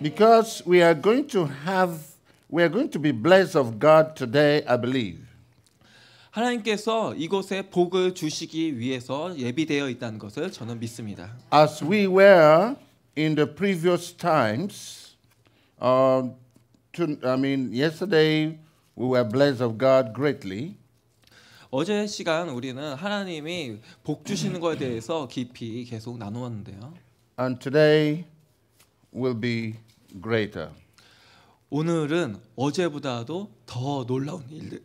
Because we are going to have, we are going to be blessed of God today, I believe. 하나님께서 이곳에 복을 주시기 위해서 예비되어 있다는 것을 저는 믿습니다. As we were in the previous times, uh, to, I mean, yesterday we were blessed of God greatly. 어제 시간 우리는 하나님이 복 주시는 것에 대해서 깊이 계속 나누었는데요. And today will be greater. 오늘은 어제보다도 더 놀라운 일들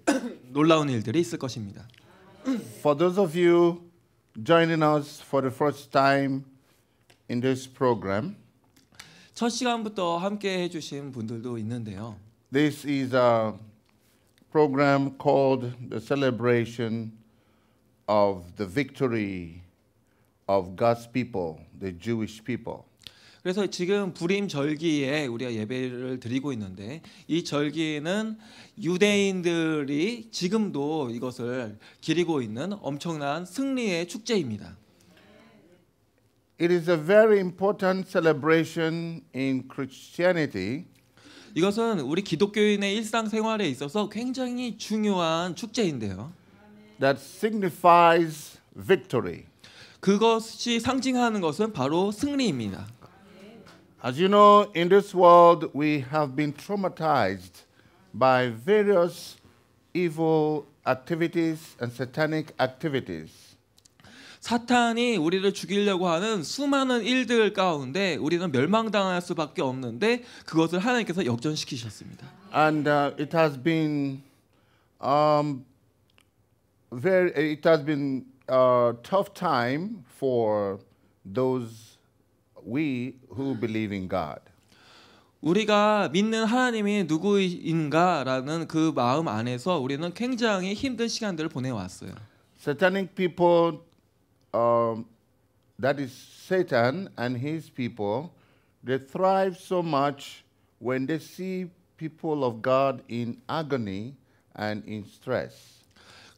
놀라운 일들이 있을 것입니다. For those of you joining us for the first time in this program, 첫 시간부터 함께 해주신 분들도 있는데요. This is a program called the celebration of the victory of God's people, the Jewish people. 그래서 지금 불임 절기에 우리가 예배를 드리고 있는데 이 절기는 유대인들이 지금도 이것을 기리고 있는 엄청난 승리의 축제입니다. It is a very important celebration in Christianity. 이것은 우리 기독교인의 일상생활에 있어서 굉장히 중요한 축제인데요. That signifies victory. 그것이 상징하는 것은 바로 승리입니다. As you know, in this world, we have been traumatized by various evil activities and satanic activities. 사탄이 우리를 죽이려고 하는 수많은 일들 가운데 우리는 멸망당할 수밖에 없는데 그것을 하나님께서 역전시키셨습니다. And uh, it has been um, very it has been a uh, tough time for those we who believe in God. 우리가 믿는 하나님이 누구인가라는 그 마음 안에서 우리는 굉장히 힘든 시간들을 보내왔어요. Satanic people, um, that is Satan and his people, they thrive so much when they see people of God in agony and in stress.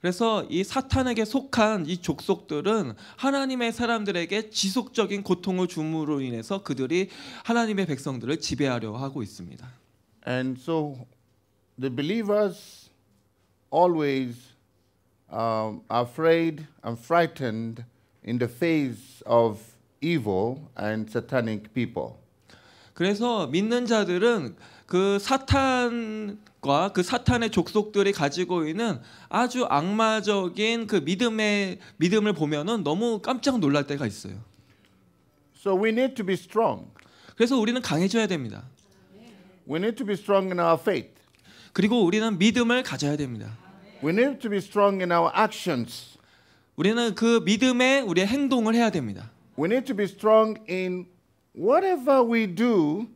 그래서 이 사탄에게 속한 이 족속들은 하나님의 사람들에게 지속적인 고통을 줌으로 인해서 그들이 하나님의 백성들을 지배하려 하고 있습니다. And so the believers always um, are afraid and frightened in the face of evil and satanic people. 그래서 믿는 자들은 그 사탄 과그 사탄의 족속들이 가지고 있는 아주 악마적인 그 믿음의 믿음을 보면은 너무 깜짝 놀랄 때가 있어요. So we need to be strong. 그래서 우리는 강해져야 됩니다. We need to be strong in our faith. 그리고 우리는 믿음을 가져야 됩니다. We need to be strong in our actions. 우리는 그 믿음에 우리의 행동을 해야 됩니다. We need to be strong in whatever we do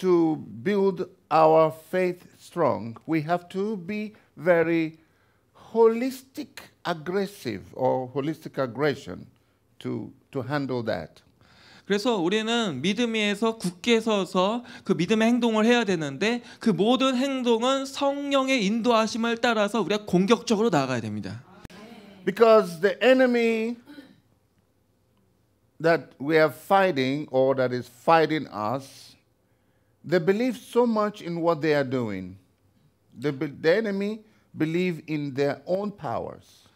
to build our faith strong, we have to be very holistic aggressive or holistic aggression to, to handle that. 그래서 우리는 믿음에서 굳게 서서 그 믿음의 행동을 해야 되는데 그 모든 행동은 성령의 인도하심을 따라서 우리가 공격적으로 나가야 됩니다. Because the enemy that we are fighting or that is fighting us They believe so much in what they are doing. The, the enemy believe in their own powers.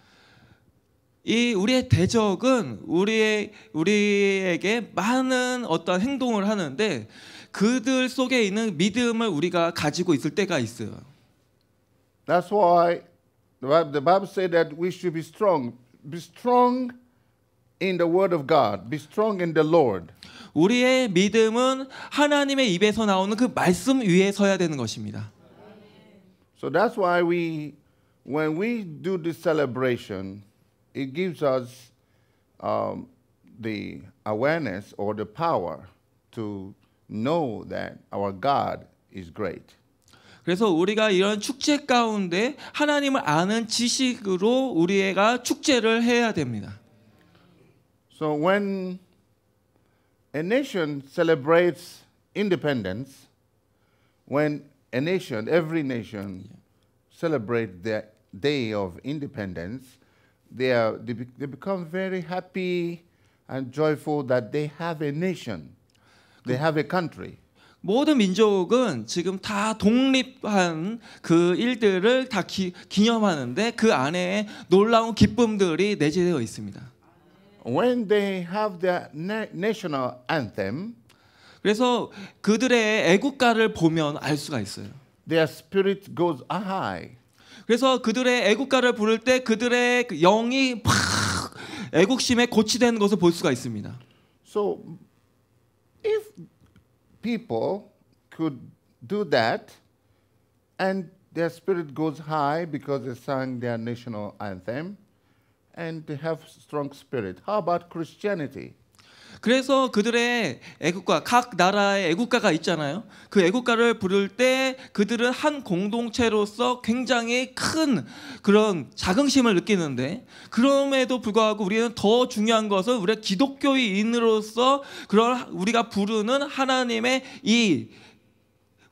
이 우리의 대적은 우리의 우리에게 많은 어떤 행동을 하는데 그들 속에 있는 믿음을 우리가 가지고 있을 때가 있어요. That's why the Bible said that we should be strong. Be strong in the word of God. Be strong in the Lord. 우리의 믿음은 하나님의 입에서 나오는 그 말씀 위에 서야 되는 것입니다. So that's why we when we do this celebration it gives us um, the awareness or the power to know that our God is great. 그래서 우리가 이런 축제 가운데 하나님을 아는 지식으로 우리가 축제를 해야 됩니다. So when a nation celebrates independence, when a nation, every nation, yeah. celebrates their day of independence, they, are, they, be, they, become very happy and joyful that they have a nation, they have a country. 모든 민족은 지금 다 독립한 그 일들을 다 기, 기념하는데 그 안에 놀라운 기쁨들이 내재되어 있습니다. when they have their national anthem, 그래서 그들의 애국가를 보면 알 수가 있어요. Their spirit goes high. 그래서 그들의 애국가를 부를 때 그들의 영이 팍 애국심에 고치되는 것을 볼 수가 있습니다. So if people could do that and their spirit goes high because they sang their national anthem and have strong spirit. How about Christianity? 그래서 그들의 애국가 각 나라의 애국가가 있잖아요. 그 애국가를 부를 때 그들은 한 공동체로서 굉장히 큰 그런 자긍심을 느끼는데 그럼에도 불구하고 우리는 더 중요한 것은 우리의 기독교인으로서 그런 우리가 부르는 하나님의 이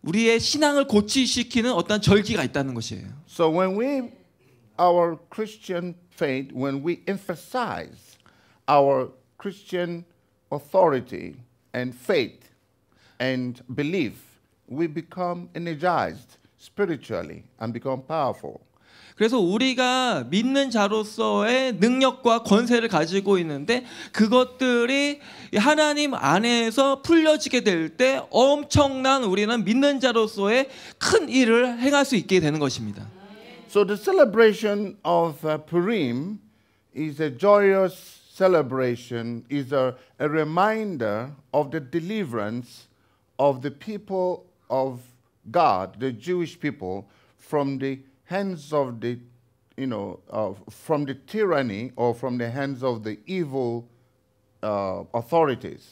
우리의 신앙을 고치시키는 어떤 절기가 있다는 것이에요. So when we our Christian faith when we emphasize our Christian authority and faith and belief, we become energized spiritually and become powerful. 그래서 우리가 믿는 자로서의 능력과 권세를 가지고 있는데 그것들이 하나님 안에서 풀려지게 될 때 엄청난 우리는 믿는 자로서의 큰 일을 행할 수 있게 되는 것입니다. So the celebration of uh, Purim is a joyous celebration, is a, a reminder of the deliverance of the people of God, the Jewish people, from the hands of the, you know, uh, from the tyranny or from the hands of the evil uh, authorities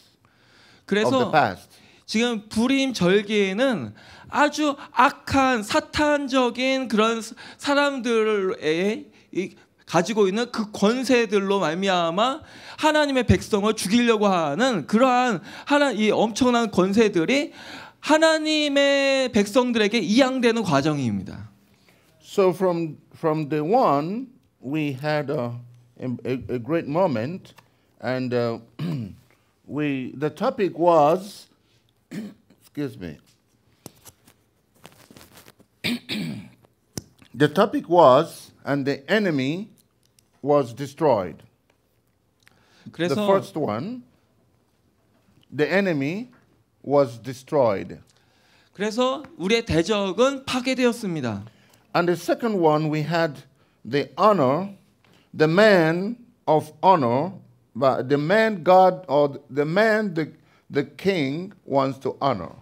of the past. 지금 불임 절기에는 아주 악한 사탄적인 그런 사람들의 가지고 있는 그 권세들로 말미암아 하나님의 백성을 죽이려고 하는 그러한 하나 이 엄청난 권세들이 하나님의 백성들에게 이양되는 과정입니다. So from from day one we had a, a, a great moment and uh, we the topic was excuse me the topic was, and the enemy was destroyed. The first one, the enemy was destroyed. 그래서 우리의 대적은 파괴되었습니다. And the second one we had the honor, the man of honor, the man God or the man the, the king wants to honor.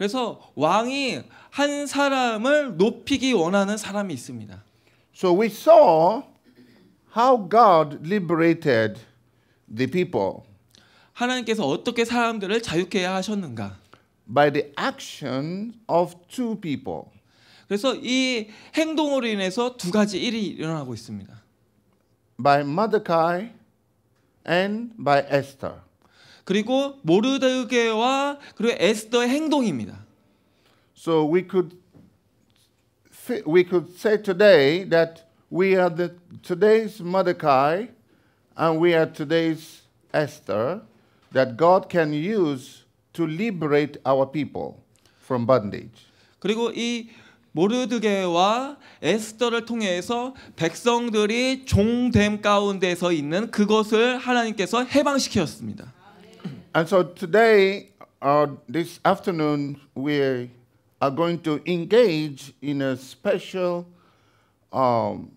그래서 왕이 한 사람을 높이기 원하는 사람이 있습니다. So we saw how God liberated the people. 하나님께서 어떻게 사람들을 자유케 하셨는가? By the action of two people. 그래서 이 행동으로 인해서 두 가지 일이 일어나고 있습니다. By Mordecai and by Esther. 그리고 모르드게와 그리고 에스더의 행동입니다. So we could we could say today that we are the today's Mordecai and we are today's Esther that God can use to liberate our people from bondage. 그리고 이 모르드게와 에스더를 통해서 백성들이 종됨 가운데서 있는 그것을 하나님께서 해방시켰습니다. And so today, uh, this afternoon, we are going to engage in a special um,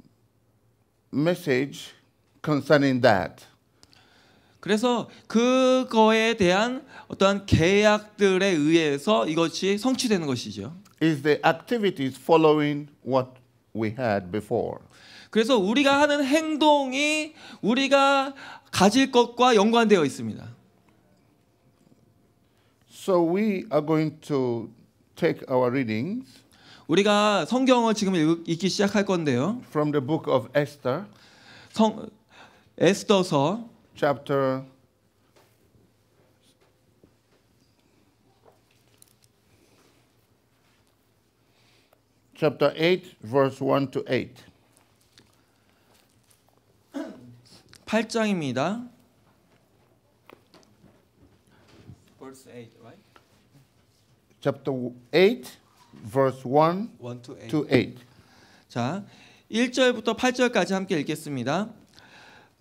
message concerning that. 그래서 그거에 대한 어떠한 계약들에 의해서 이것이 성취되는 것이죠. Is the activities following what we had before. 그래서 우리가 하는 행동이 우리가 가질 것과 연관되어 있습니다. So we are going to take our readings 우리가 성경을 지금 읽, 읽기 시작할 건데요. from the book of Esther, 성 에스더서 chapter chapter 8 verse 1 to 8. 8장입니다. Verse 8. chapter 8 verse 1, to 8. 자, 1절부터 8절까지 함께 읽겠습니다.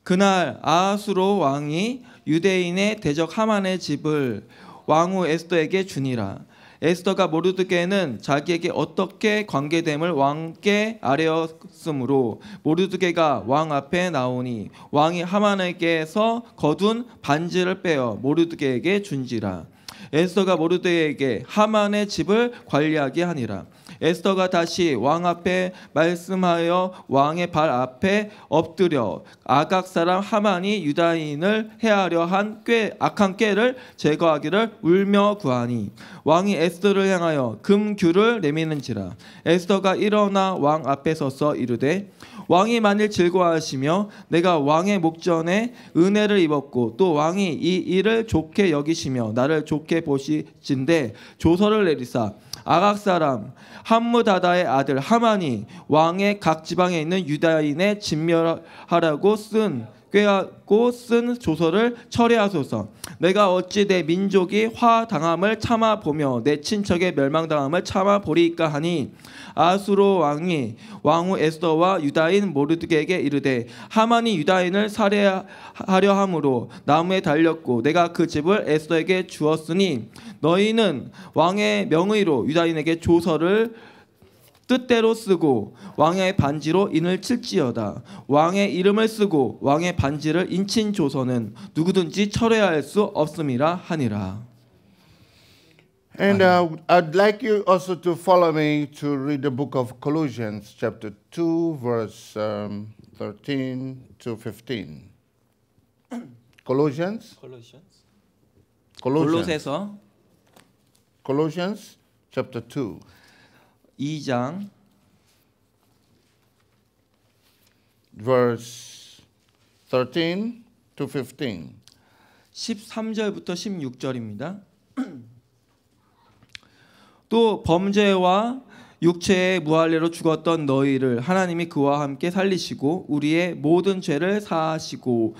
그날 아하수로 왕이 유대인의 대적 하만의 집을 왕후 에스더에게 주니라. 에스더가 모르드게는 자기에게 어떻게 관계됨을 왕께 아뢰었으므로 모르드게가 왕 앞에 나오니 왕이 하만에게서 거둔 반지를 빼어 모르드게에게 준지라 에스더가 모르드에게 하만의 집을 관리하게 하니라. 에스더가 다시 왕 앞에 말씀하여 왕의 발 앞에 엎드려 아각 사람 하만이 유다인을 해하려 한 꾀, 악한 꾀를 제거하기를 울며 구하니 왕이 에스더를 향하여 금규를 내미는지라 에스더가 일어나 왕 앞에 서서 이르되 왕이 만일 즐거워하시며 내가 왕의 목전에 은혜를 입었고 또 왕이 이 일을 좋게 여기시며 나를 좋게 보시진데 조서를 내리사 아각 사람 함무다다의 아들 하만이 왕의 각 지방에 있는 유다인의 진멸하라고 쓴 꾀하고 쓴 조서를 철회하소서. 내가 어찌 내 민족이 화당함을 참아 보며 내 친척의 멸망당함을 참아 보리까 하니 아수로 왕이 왕후 에스더와 유다인 모르드에게 이르되 하만이 유다인을 살해하려 함으로 나무에 달렸고 내가 그 집을 에스더에게 주었으니 너희는 왕의 명의로 유다인에게 조서를 뜻대로 쓰고 왕의 반지로 인을 칠지어다 왕의 이름을 쓰고 왕의 반지를 인친 조선은 누구든지 철회할 수 없음이라 하니라. And uh, I'd like you also to follow me to read the book of Colossians chapter 2 verse um, 13 to 15. Colossians? Colossians. Colossians. Colossians chapter 2. 2장 verse 13 to 15. 13절부터 16절입니다. 또 범죄와 육체의 무할례로 죽었던 너희를 하나님이 그와 함께 살리시고 우리의 모든 죄를 사하시고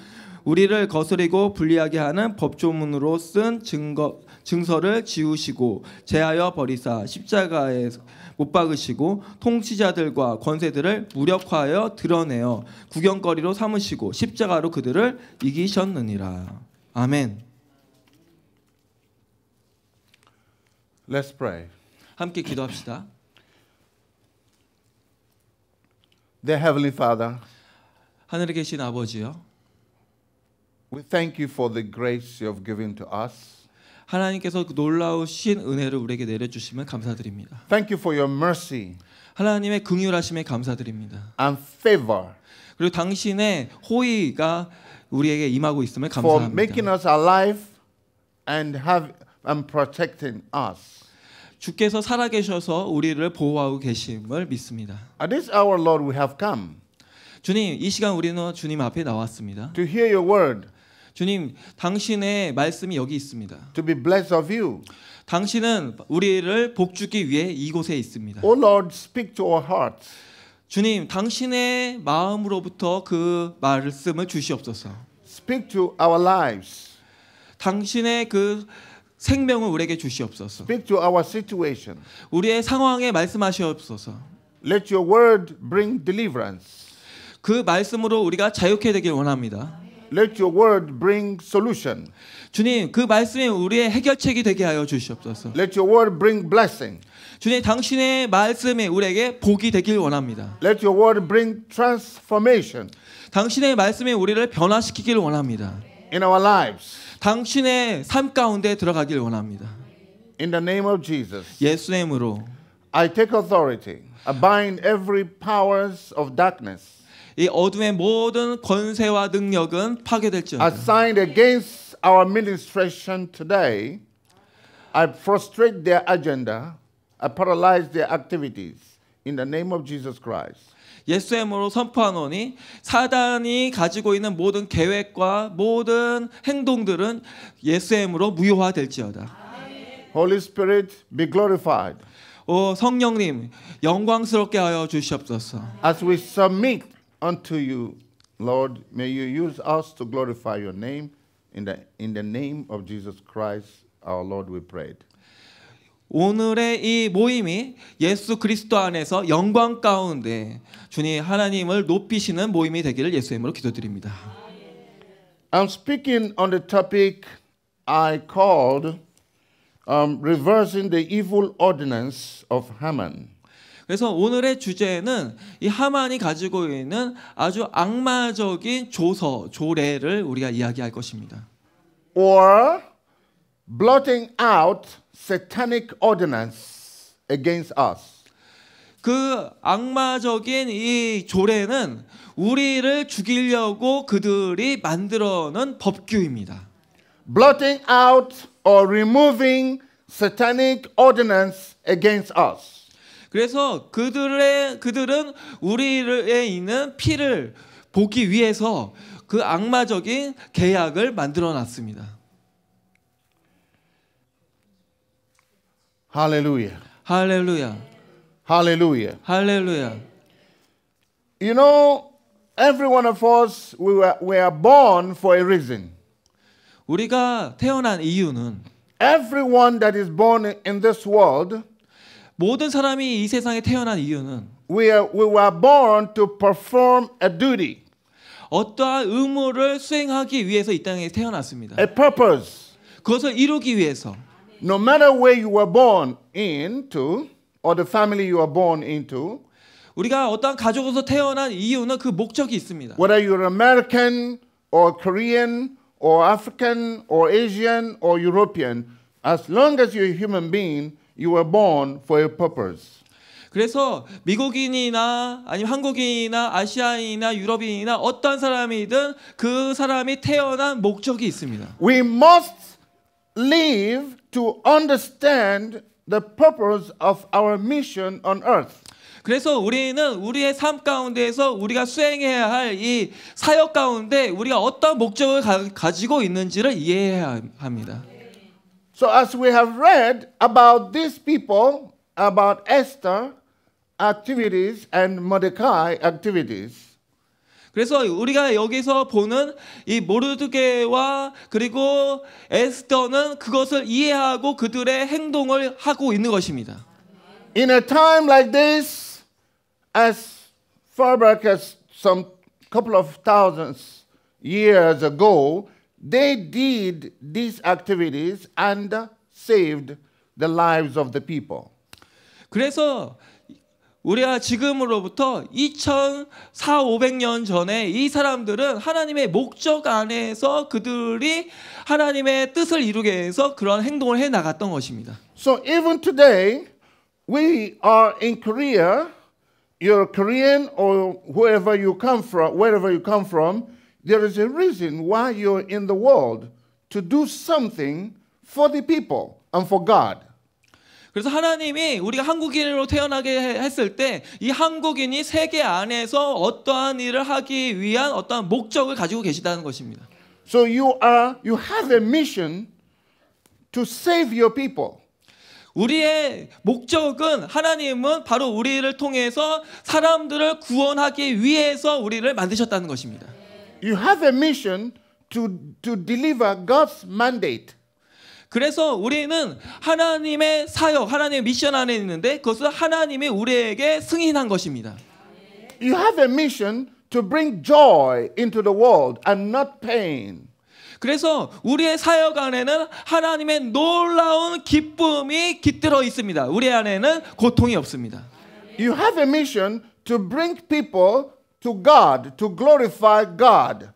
우리를 거스리고 불리하게 하는 법조문으로 쓴 증거 증서를 지우시고 제하여 버리사 십자가에 못 박으시고 통치자들과 권세들을 무력화하여 드러내어 구경거리로 삼으시고 십자가로 그들을 이기셨느니라. 아멘. Let's pray. 함께 기도합시다. The heavenly Father. 하늘에 계신 아버지요. We thank you for the grace you have given to us. 하나님께서 그 놀라우신 은혜를 우리에게 내려주시면 감사드립니다. Thank you for your mercy. 하나님의 긍휼하심에 감사드립니다. And favor. 그리고 당신의 호의가 우리에게 임하고 있음을 감사합니다. For making us alive and have and protecting us. 주께서 살아계셔서 우리를 보호하고 계심을 믿습니다. At this hour, Lord, we have come. 주님, 이 시간 우리는 주님 앞에 나왔습니다. To hear your word. 주님, 당신의 말씀이 여기 있습니다. To be blessed of you. 당신은 우리를 복주기 위해 이곳에 있습니다. Oh Lord, speak to our hearts. 주님, 당신의 마음으로부터 그 말씀을 주시옵소서. Speak to our lives. 당신의 그 생명을 우리에게 주시옵소서. Speak to our situation. 우리의 상황에 말씀하시옵소서. Let your word bring deliverance. 그 말씀으로 우리가 자유케 되길 원합니다. Let your word bring solution. 주님 그 말씀이 우리의 해결책이 되게 하여 주시옵소서. Let your word bring blessing. 주님 당신의 말씀이 우리에게 복이 되길 원합니다. Let your word bring transformation. 당신의 말씀이 우리를 변화시키길 원합니다. In our lives. 당신의 삶 가운데 들어가길 원합니다. In the name of Jesus. 예수 이름으로. I take authority. I bind every powers of darkness. 이 어둠의 모든 권세와 능력은 파괴될지어다. Assigned against our administration today, I frustrate their agenda, I paralyze their activities in the name of Jesus Christ. 예수의으로 선포하노니 사단이 가지고 있는 모든 계획과 모든 행동들은 예수의으로 무효화될지어다. Holy Spirit, be glorified. 오 성령님 영광스럽게 하여 주시옵소서. As we submit unto you, Lord, may you use us to glorify your name. In the, in the name of Jesus Christ, our Lord, we prayed. 오늘의 이 모임이 예수 그리스도 안에서 영광 가운데 주님 하나님을 높이시는 모임이 되기를 이름으로 기도드립니다. I'm speaking on the topic I called um, reversing the evil ordinance of Haman. 그래서 오늘의 주제는 이 하만이 가지고 있는 아주 악마적인 조서, 조례를 우리가 이야기할 것입니다. Or blotting out satanic ordinance against us. 그 악마적인 이 조례는 우리를 죽이려고 그들이 만들어낸 법규입니다. Blotting out or removing satanic ordinance against us. 그래서 그들의 그들은 우리에 있는 피를 보기 위해서 그 악마적인 계약을 만들어 놨습니다. 할렐루야. 할렐루야. 할렐루야. 할렐루야. You know every one of us we were, we are born for a reason. 우리가 태어난 이유는 everyone that is born in this world 모든 사람이 이 세상에 태어난 이유는 we, are, we were born to perform a duty. 어떠한 의무를 수행하기 위해서 이 땅에 태어났습니다. A purpose. 그것을 이루기 위해서. No matter where you were born into or the family you were born into. 우리가 어떠한 가족에서 태어난 이유는 그 목적이 있습니다. Whether you're American or Korean or African or Asian or European, as long as you're a human being, You were born for a purpose. 그래서 미국인이나 아니면 한국인이나 아시아인이나 유럽인이나 어떤 사람이든 그 사람이 태어난 목적이 있습니다. We must live to understand the purpose of our mission on earth. 그래서 우리는 우리의 삶 가운데에서 우리가 수행해야 할 이 사역 가운데 우리가 어떤 목적을 가, 가지고 있는지를 이해해야 합니다. So, as we have read about these people, about Esther activities and Mordecai activities. 그래서 우리가 여기서 보는 이 모르드게와 그리고 에스더는 그것을 이해하고 그들의 행동을 하고 있는 것입니다. In a time like this, as far back as some couple of thousands years ago, They did these activities and saved the lives of the people. 그래서 우리가 지금으로부터 2,400년 전에 이 사람들은 하나님의 목적 안에서 그들이 하나님의 뜻을 이루게 해서 그런 행동을 해 나갔던 것입니다. So even today we are in Korea. You're Korean or whoever you come from, wherever you come from. There is a reason why you're in the world to do something for the people and for God. 그래서 하나님이 우리가 한국인으로 태어나게 했을 때 이 한국인이 세계 안에서 어떠한 일을 하기 위한 어떠한 목적을 가지고 계시다는 것입니다. So you are you have a mission to save your people. 우리의 목적은 하나님은 바로 우리를 통해서 사람들을 구원하기 위해서 우리를 만드셨다는 것입니다. You have a mission to, to deliver God's mandate. 그래서 우리는 하나님의 사역, 하나님의 미션 안에 있는데 그것은 하나님이 우리에게 승인한 것입니다. You have a mission to bring joy into the world and not pain. 그래서 우리의 사역 안에는 하나님의 놀라운 기쁨이 깃들어 있습니다. 우리 안에는 고통이 없습니다. You have a mission to bring people to God, to glorify God.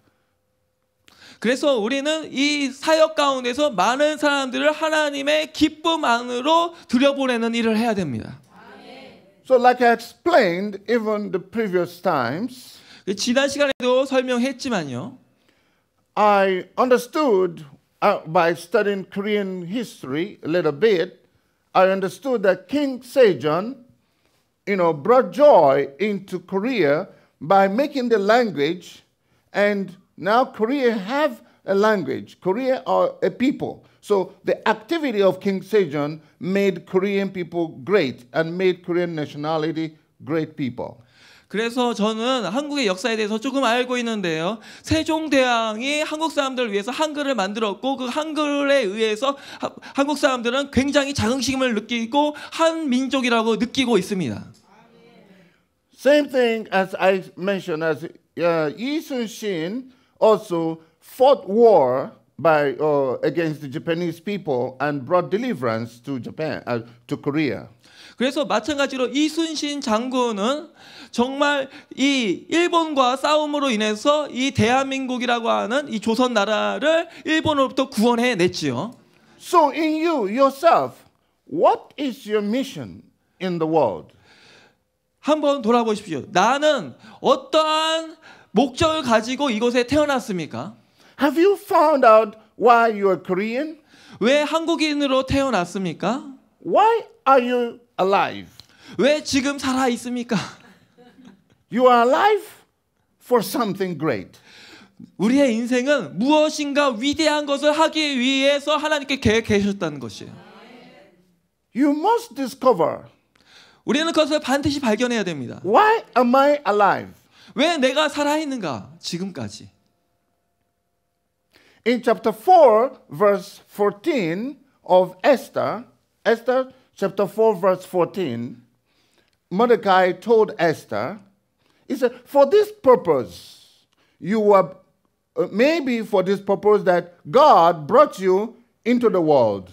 그래서 우리는 이 사역 가운데서 많은 사람들을 하나님의 기쁨 안으로 들여보내는 일을 해야 됩니다. So like I explained even the previous times, 지난 시간에도 설명했지만요. I understood uh, by studying Korean history a little bit. I understood that King Sejong, you know, brought joy into Korea by making the language, and now Korea have a language. Korea are a people. So the activity of King Sejong made Korean people great and made Korean nationality great people. 그래서 저는 한국의 역사에 대해서 조금 알고 있는데요. 세종대왕이 한국 사람들을 위해서 한글을 만들었고 그 한글에 의해서 하, 한국 사람들은 굉장히 자긍심을 느끼고 한 민족이라고 느끼고 있습니다. Same thing as I mentioned, as uh, Yi Sun Shin also fought war by uh, against the Japanese people and brought deliverance to Japan, uh, to Korea. 그래서 마찬가지로 이순신 장군은 정말 이 일본과 싸움으로 인해서 이 대한민국이라고 하는 이 조선 나라를 일본으로부터 구원해 냈지요. So in you yourself, what is your mission in the world? 한번 돌아보십시오. 나는 어떠한 목적을 가지고 이곳에 태어났습니까? Have you found out why you are Korean? 왜 한국인으로 태어났습니까? Why are you alive? 왜 지금 살아 있습니까? You are alive for something great. 우리의 인생은 무엇인가 위대한 것을 하기 위해서 하나님께 계획하셨다는 것이에요. You must discover 우리는 그것을 반드시 발견해야 됩니다. Why am I alive? 왜 내가 살아 있는가? 지금까지. In chapter 4 verse 14 of Esther, Esther chapter 4 verse 14, Mordecai told Esther, he said, "For this purpose you were uh, maybe for this purpose that God brought you into the world."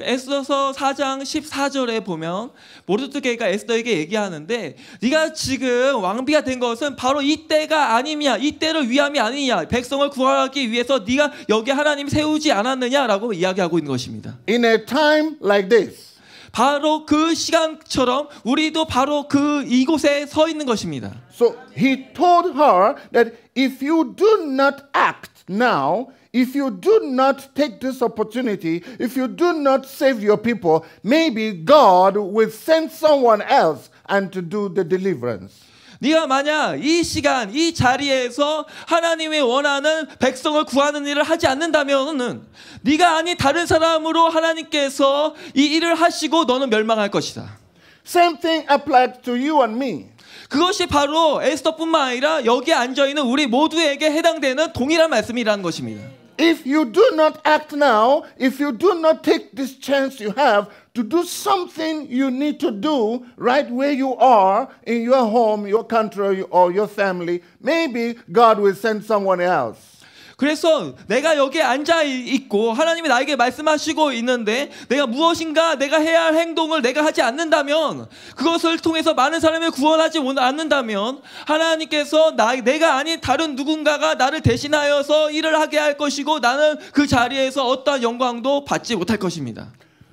에스더서 4장 14절에 보면 모르드게가 에스더에게 얘기하는데 네가 지금 왕비가 된 것은 바로 이때가 아니냐 이때를 위함이 아니냐 백성을 구하기 위해서 네가 여기 하나님 세우지 않았느냐라고 이야기하고 있는 것입니다. In a time like this. 바로 그 시간처럼 우리도 바로 그 이곳에 서 있는 것입니다. So he told her that if you do not act now if you do not take this opportunity, if you do not save your people, maybe God will send someone else and to do the deliverance. 네가 만약 이 시간 이 자리에서 하나님의 원하는 백성을 구하는 일을 하지 않는다면은 네가 아닌 다른 사람으로 하나님께서 이 일을 하시고 너는 멸망할 것이다. Same thing applies to you and me. 그것이 바로 에스더뿐만 아니라 여기 앉아 있는 우리 모두에게 해당되는 동일한 말씀이라는 것입니다. If you do not act now, if you do not take this chance you have to do something you need to do right where you are in your home, your country, or your family, maybe God will send someone else. 그래서 내가 여기 에 앉아 있고 하나님이 나에게 말씀하시고 있는데 내가 무엇인가 내가 해야 할 행동을 내가 하지 않는다면 그것을 통해서 많은 사람을 구원하지 않는다면 하나님께서 나, 내가 아닌 다른 누군가가 나를 대신하여서 일을 하게 할 것이고 나는 그 자리에서 어떠한 영광도 받지 못할 것입니다.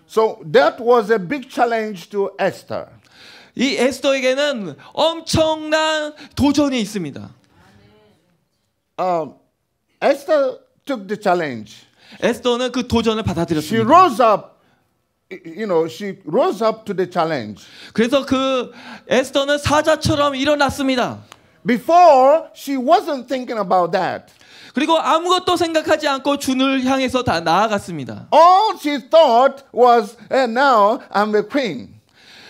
So that was a big challenge to Esther. 이 에스더에게는 엄청난 도전이 있습니다. Um, Esther took the challenge. 에스더는 그 도전을 She 받아들였습니다. rose up, you know, she rose up to the challenge. 그래서 그 에스더는 사자처럼 일어났습니다. Before, she wasn't thinking about that. 그리고 아무것도 생각하지 않고 준을 향해서 다 나아갔습니다. All she thought was, and now I'm the queen.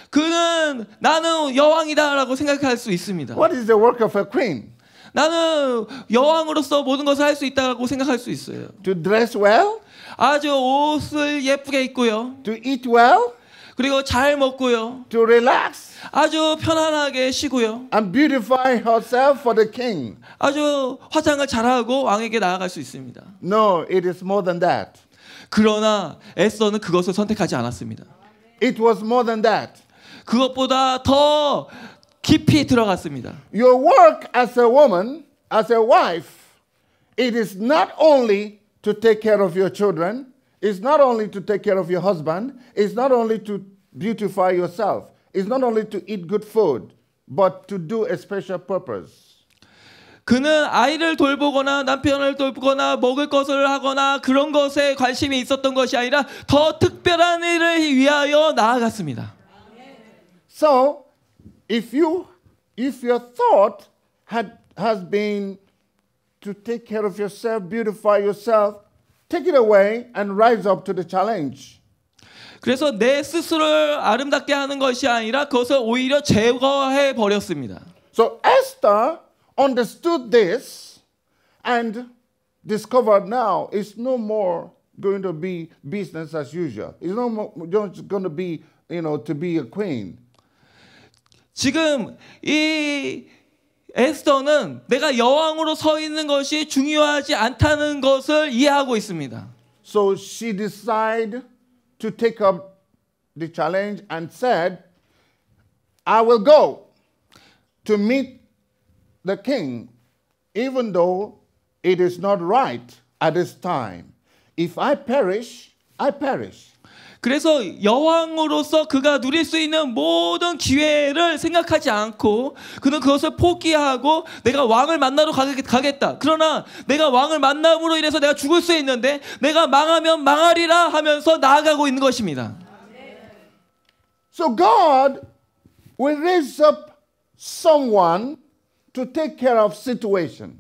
그는 나는 여왕이다라고 생각할 수 있습니다. What is the work of a queen? 나는 여왕으로서 모든 것을 할 수 있다고 생각할 수 있어요. To dress well? 아주 옷을 예쁘게 입고요. To eat well? 그리고 잘 먹고요. To relax. 아주 편안하게 쉬고요. And beautify herself for the king. 아주 화장을 잘하고 왕에게 나아갈 수 있습니다. No, it is more than that. 그러나 에서는 그것을 선택하지 않았습니다. It was more than that. 그것보다 더 깊이 들어갔습니다. Your work as a woman, as a wife, it is not only to take care of your children, it's not only to take care of your husband, it's not only to beautify yourself, it's not only to eat good food, but to do a special purpose. 그는 아이를 돌보거나 남편을 돌보거나 먹을 것을 하거나 그런 것에 관심이 있었던 것이 아니라 더 특별한 일을 위하여 나아갔습니다. So if, you, if your thought had, has been to take care of yourself, beautify yourself, take it away and rise up to the challenge. 그래서 내 스스로를 아름답게 하는 것이 아니라 그것을 오히려 제거해 버렸습니다. So Esther understood this and discovered now it's no more going to be business as usual. It's no more just going to be, you know, to be a queen. 지금 이 에스더는 내가 여왕으로 서 있는 것이 중요하지 않다는 것을 이해하고 있습니다. So she decided to take up the challenge and said, I will go to meet the king, even though it is not right at this time. If I perish, I perish. 그래서 여왕으로서 그가 누릴 수 있는 모든 기회를 생각하지 않고 그는 그것을 포기하고 내가 왕을 만나러 가겠다. 그러나 내가 왕을 만남으로 인해서 내가 죽을 수 있는데 내가 망하면 망하리라 하면서 나아가고 있는 것입니다. So God will raise up someone to take care of situations.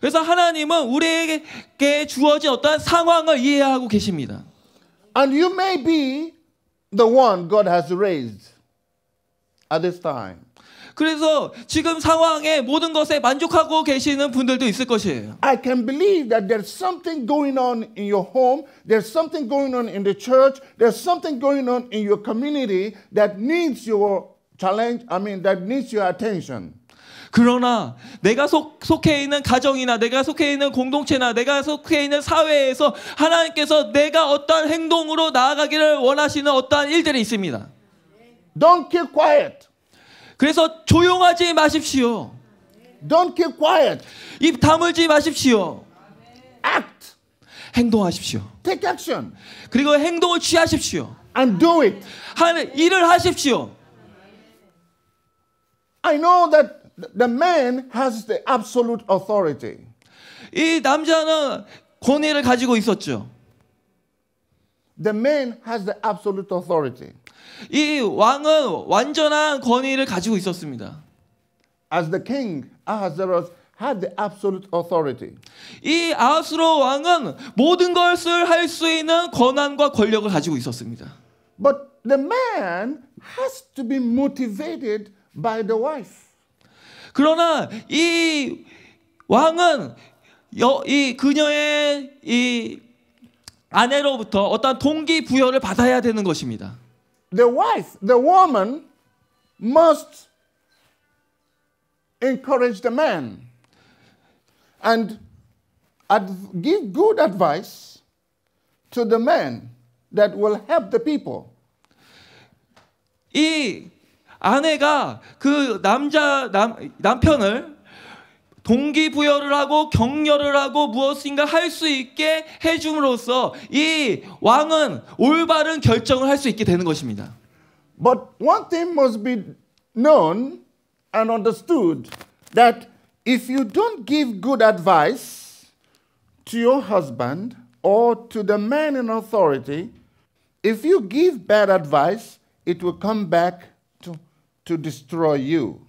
그래서 하나님은 우리에게 주어진 어떠한 상황을 이해하고 계십니다. And you may be the one God has raised at this time. 그래서 지금 상황에 모든 것에 만족하고 계시는 분들도 있을 것이에요. I can believe that there's something going on in your home, there's something going on in the church, there's something going on in your community that needs your challenge, I mean that needs your attention. 그러나 내가 속, 속해 있는 가정이나 내가 속해 있는 공동체나 내가 속해 있는 사회에서 하나님께서 내가 어떠한 행동으로 나아가기를 원하시는 어떠한 일들이 있습니다. Don't keep quiet. 그래서 조용하지 마십시오. Don't keep quiet. 입 다물지 마십시오. Act. 행동하십시오. Take action. 그리고 행동을 취하십시오. And do it. 하는 일을 하십시오. I know that the man has the absolute authority. 이 남자는 권위를 가지고 있었죠. The man has the absolute authority. 이 왕은 완전한 권위를 가지고 있었습니다. As the king, Ahasuerus had the absolute authority. 이 아하스로 왕은 모든 것을 할 수 있는 권한과 권력을 가지고 있었습니다. But the man has to be motivated by the wife. 그러나 이 왕은 여, 이 그녀의 이 아내로부터 어떤 동기 부여를 받아야 되는 것입니다. The wife, the woman must encourage the man and give good advice to the man that will help the people. 이 아내가 그 남자 남, 남편을 동기부여를 하고 격려를 하고 무엇인가 할 수 있게 해줌으로써 이 왕은 올바른 결정을 할 수 있게 되는 것입니다. But one thing must be known and understood that if you don't give good advice to your husband or to the man in authority, if you give bad advice, it will come back to destroy you.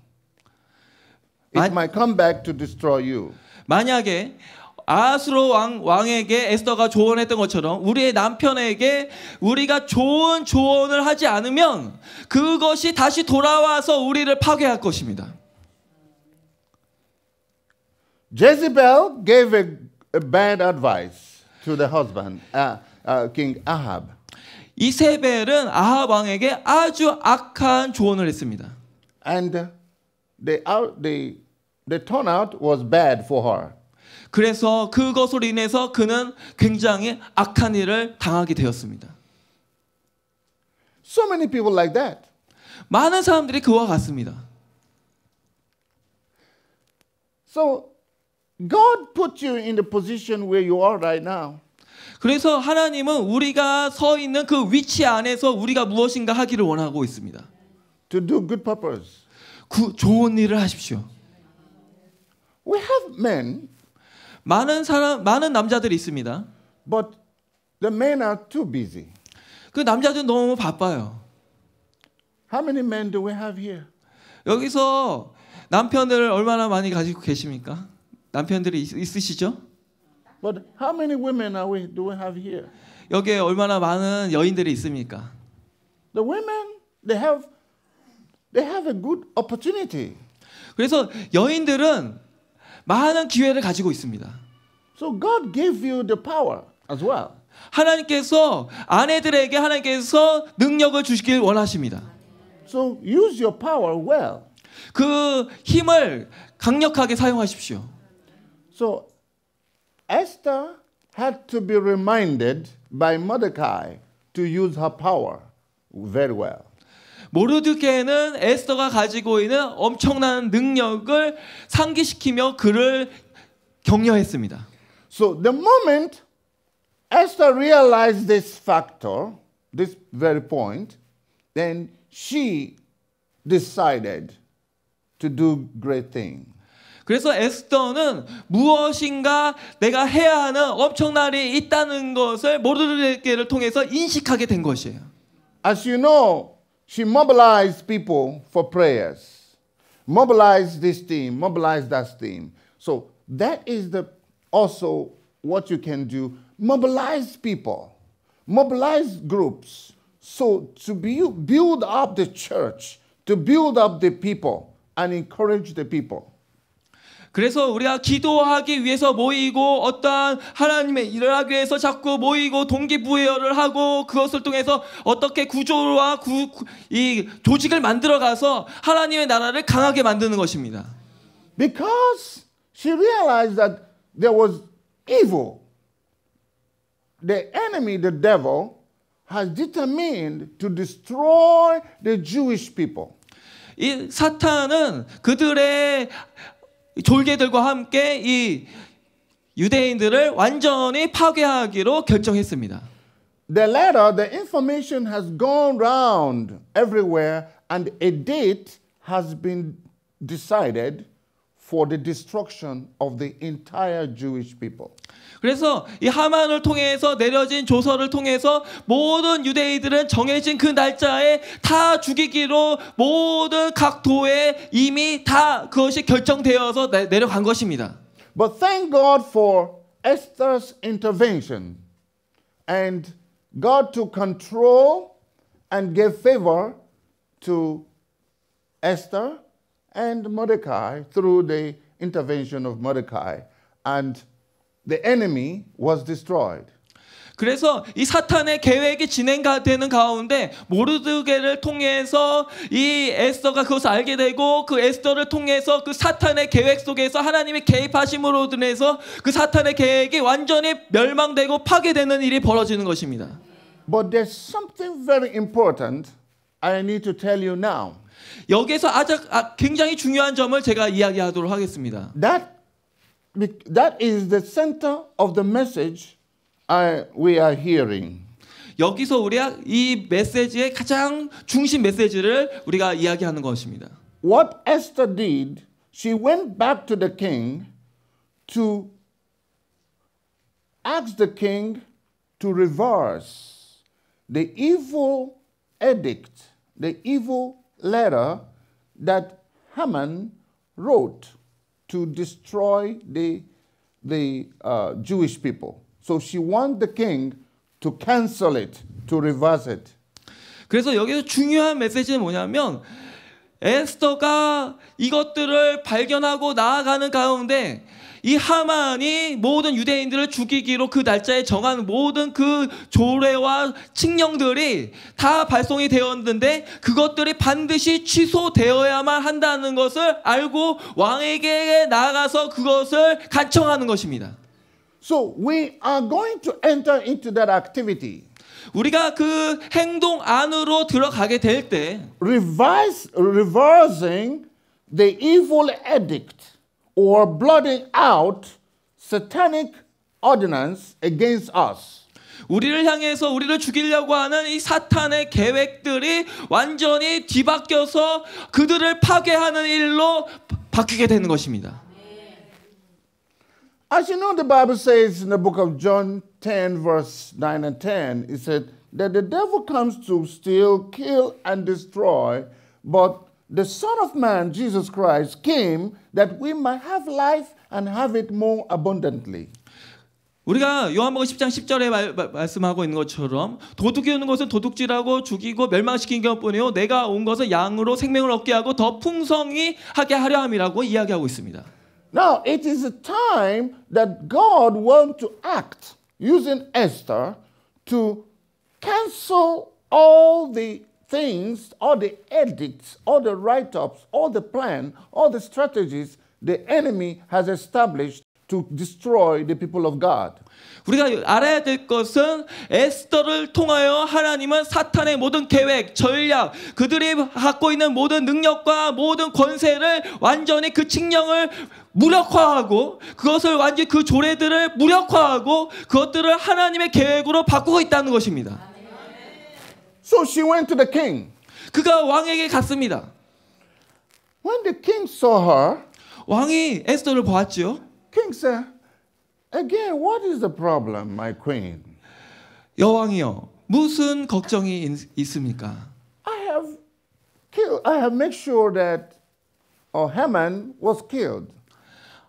It 마- might come back to destroy you. 만약에 아스로 왕, 왕에게 에스더가 조언했던 것처럼 우리의 남편에게 우리가 좋은 조언을 하지 않으면 그것이 다시 돌아와서 우리를 파괴할 것입니다. Jezebel gave a, a bad advice to the husband, uh, uh, King Ahab. 이세벨은 아합 왕에게 아주 악한 조언을 했습니다. And the out the the turnout was bad for her. 그래서 그것으로 인해서 그는 굉장히 악한 일을 당하게 되었습니다. So many people like that. 많은 사람들이 그와 같습니다. So God put you in the position where you are right now. 그래서 하나님은 우리가 서 있는 그 위치 안에서 우리가 무엇인가 하기를 원하고 있습니다. To do good purpose. 구, 좋은 일을 하십시오. We have men. 많은 사람, 많은 남자들이 있습니다. But the men are too busy. 그 남자들은 너무 바빠요. How many men do we have here? 여기서 남편들을 얼마나 많이 가지고 계십니까? 남편들이 있, 있으시죠? But how many women are we, do we have here? 여기에 얼마나 많은 여인들이 있습니까? The women they have they have a good opportunity. 그래서 여인들은 많은 기회를 가지고 있습니다. So God gave you the power as well. 하나님께서 아내들에게 하나님께서 능력을 주시길 원하십니다. So use your power well. 그 힘을 강력하게 사용하십시오. So Esther had to be reminded by Mordecai to use her power very well. 모르드게는 에스더가 가지고 있는 엄청난 능력을 상기시키며 그를 격려했습니다. So the moment Esther realized this factor, this very point, then she decided to do great things. 그래서 에스더는 무엇인가 내가 해야 하는 엄청난 일이 있다는 것을 모르드게를 통해서 인식하게 된 것이에요. As you know, she mobilized people for prayers. Mobilize this team, mobilize that team. So that is the also what you can do. Mobilize people, mobilize groups. So to build up the church, to build up the people and encourage the people. 그래서 우리가 기도하기 위해서 모이고 어떠한 하나님의 일을 하기 위해서 자꾸 모이고 동기부여를 하고 그것을 통해서 어떻게 구조와 구, 이 조직을 만들어가서 하나님의 나라를 강하게 만드는 것입니다. Because she realized that there was evil. The enemy, the devil, has determined to destroy the Jewish people. 이 사탄은 그들의 졸개들과 함께 이 유대인들을 완전히 파괴하기로 결정했습니다. The letter, the information has gone round everywhere and a date has been decided for the destruction of the entire Jewish people. 그래서 이 하만을 통해서 내려진 조서를 통해서 모든 유대인들은 정해진 그 날짜에 다 죽이기로 모든 각 도에 이미 다 그것이 결정되어서 내려간 것입니다. But thank God for Esther's intervention and God to control and give favor to Esther and Mordecai through the intervention of Mordecai and the enemy was destroyed. 그래서 이 사탄의 계획이 진행되는 가운데 모르드게를 통해서 이 에스더가 그것을 알게 되고 그 에스더를 통해서 그 사탄의 계획 속에서 하나님이 개입하심으로 인해서 그 사탄의 계획이 완전히 멸망되고 파괴되는 일이 벌어지는 것입니다. But there's something very important I need to tell you now. 여기에서 아주 아, 굉장히 중요한 점을 제가 이야기하도록 하겠습니다. That that is the center of the message I, we are hearing. 여기서 우리가 이 메시지의 가장 중심 메시지를 우리가 이야기하는 것입니다. What Esther did, she went back to the king to ask the king to reverse the evil edict, the evil letter that Haman wrote. to destroy the, the uh, Jewish people. So she wants the king to cancel it, to reverse it. 그래서 여기서 중요한 메시지는 뭐냐면 에스더가 이것들을 발견하고 나아가는 가운데 이 하만이 모든 유대인들을 죽이기로 그 날짜에 정한 모든 그 조례와 칙령들이 다 발송이 되었는데 그것들이 반드시 취소되어야만 한다는 것을 알고 왕에게 나가서 그것을 간청하는 것입니다. So we are going to enter into that activity. 우리가 그 행동 안으로 들어가게 될때 r e v e s i n g the evil edict or blotting out satanic ordinance against us. 우리를 향해서 우리를 죽이려고 하는 이 사탄의 계획들이 완전히 뒤바뀌어서 그들을 파괴하는 일로 바뀌게 되는 것입니다. As you know, the Bible says in the book of John 10, verse 9 and 10, it said that the devil comes to steal, kill, and destroy, but The Son of Man, Jesus Christ, came that we might have life and have it more abundantly. 우리가 요한복음 10장 10절에 말, 말씀하고 있는 것처럼 도둑이 오는 것은 도둑질하고 죽이고 멸망시킨 것뿐이요 내가 온 것은 양으로 생명을 얻게 하고 더 풍성히 하게 하려 함이라고 이야기하고 있습니다. Now it is a time that God wants to act using Esther to cancel all the things, all the edicts, all the write ups, all the plan, all the strategies the enemy has established to destroy the people of God. 우리가 알아야 될 것은 에스더를 통하여 하나님은 사탄의 모든 계획, 전략, 그들이 갖고 있는 모든 능력과 모든 권세를 완전히 그 칙령을 무력화하고 그것을 완전히 그 조례들을 무력화하고 그것들을 하나님의 계획으로 바꾸고 있다는 것입니다. So she went to the king. 그가 왕에게 갔습니다. When the king saw her, 왕이 에스더를 보았지요. King said, "Again, what is the problem, my queen?" 여왕이요, 무슨 걱정이 있, 있습니까? I have killed. I have made sure that uh, Haman was killed.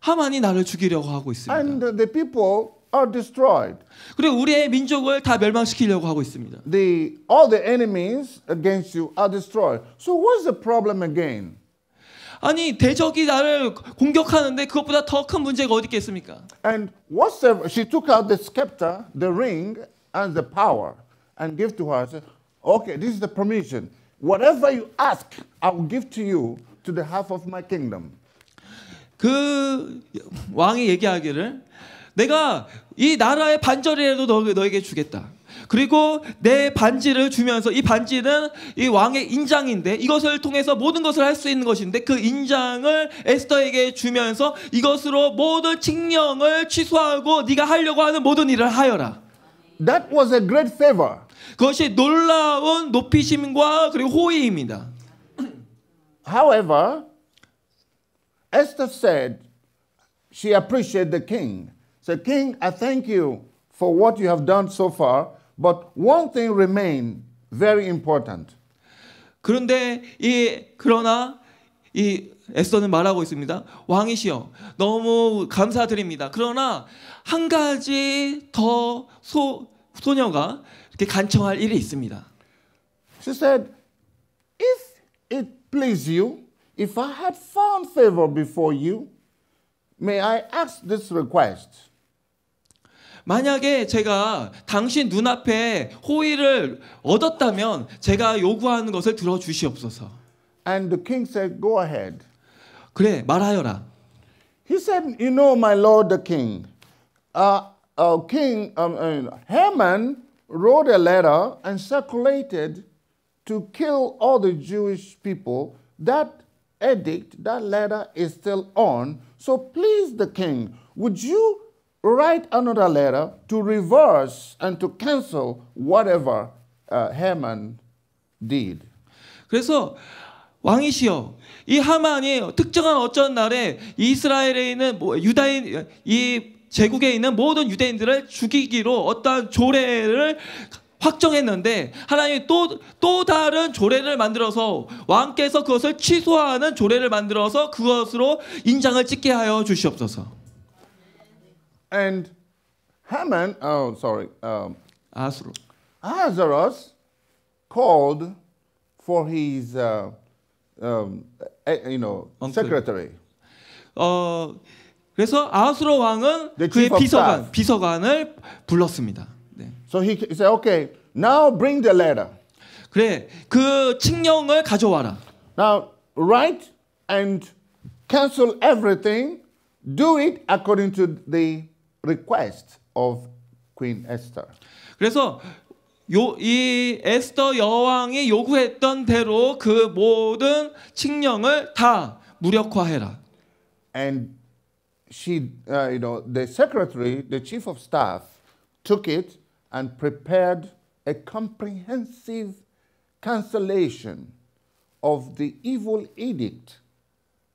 하만이 나를 죽이려고 하고 있습니다. And the people are destroyed. 그리고 우리의 민족을 다 멸망시키려고 하고 있습니다. The all the enemies against you are destroyed. So what's the problem again? 아니 대적이 나를 공격하는데 그것보다 더 문제가 어디 있겠습니까? And she took out the scepter, the ring, and the power, and give to her. Said, okay, this is the permission. Whatever you ask, I will give to you to the half of my kingdom. 그 왕이 얘기하기를 내가 이 나라의 반절이라도 너, 너에게 주겠다. 그리고 내 반지를 주면서 이 반지는 이 왕의 인장인데 이것을 통해서 모든 것을 할 수 있는 것인데 그 인장을 에스더에게 주면서 이것으로 모든 칙령을 취소하고 네가 하려고 하는 모든 일을 하여라. That was a great favor. 그것이 놀라운 높이심과 그리고 호의입니다. However, Esther said she appreciated the king. Say, King, I thank you for what you have done so far, but one thing remains very important. 그런데 이 그러나 이 에스더는 말하고 있습니다. 왕이시여, 너무 감사드립니다. 그러나 한 가지 더 소, 소녀가 이렇게 간청할 일이 있습니다. She said, "If it please you, if I had found favor before you, may I ask this request?" 만약에 제가 당신 눈앞에 호의를 얻었다면 제가 요구하는 것을 들어 주시옵소서. And the king said, "Go ahead." 그래, 말하여라. He said, "You know, my lord the king, uh, uh, King um, uh, Haman wrote a letter and circulated to kill all the Jewish people. That edict, that letter is still on. So please, the king, would you write another letter to reverse and to cancel whatever uh, Haman did. 그래서 왕이시여, 이 하만이 특정한 어쩐 날에 이스라엘에 있는 뭐 유다인 이 제국에 있는 모든 유대인들을 죽이기로 어떠한 조례를 확정했는데 하나님이 또또 다른 조례를 만들어서 왕께서 그것을 취소하는 조례를 만들어서 그것으로 인장을 찍게 하여 주시옵소서. And Haman, oh, sorry, um, Azarus. Azarus called for his, uh, um, eh, eh, you know, secretary. 어, 그래서 아하수로 왕은 그의 비서관, 비서관을 불렀습니다. 네. So he said, okay, now bring the letter. 그래, 그 칙령을 가져와라. Now write and cancel everything. Do it according to the request of Queen Esther. 그래서 요, 이 에스더 여왕이 요구했던 대로 그 모든 칙령을 다 무력화해라. And she, uh, you know, the secretary, the chief of staff, took it and prepared a comprehensive cancellation of the evil edict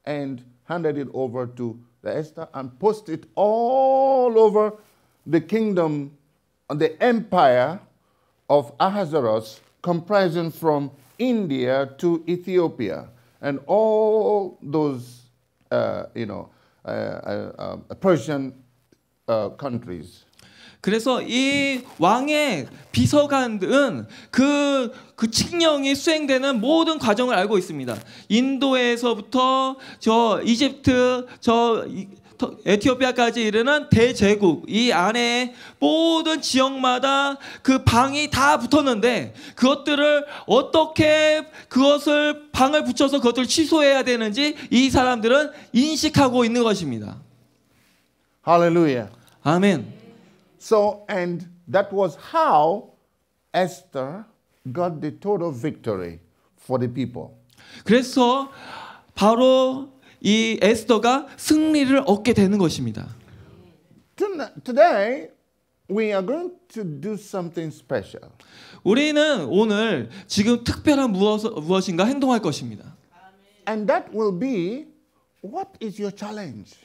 and handed it over to the Esther, and post it all over the kingdom and the empire of Ahasuerus, comprising from India to Ethiopia. And all those, uh, you know, uh, uh, uh Persian uh, countries. 그래서 이 왕의 비서관은 그, 그 칙령이 수행되는 모든 과정을 알고 있습니다. 인도에서부터 저 이집트, 저 에티오피아까지 이르는 대제국 이 안에 모든 지역마다 그 방이 다 붙었는데 그것들을 어떻게 그것을 방을 붙여서 그것을 취소해야 되는지 이 사람들은 인식하고 있는 것입니다. 할렐루야. 아멘. So, and that was how Esther got the total victory for the people. 그래서 바로 이 에스더가 승리를 얻게 되는 것입니다. Today we are going to do something special. 우리는 오늘 지금 특별한 무엇, 인가 행동할 것입니다. And that will be what is your challenge?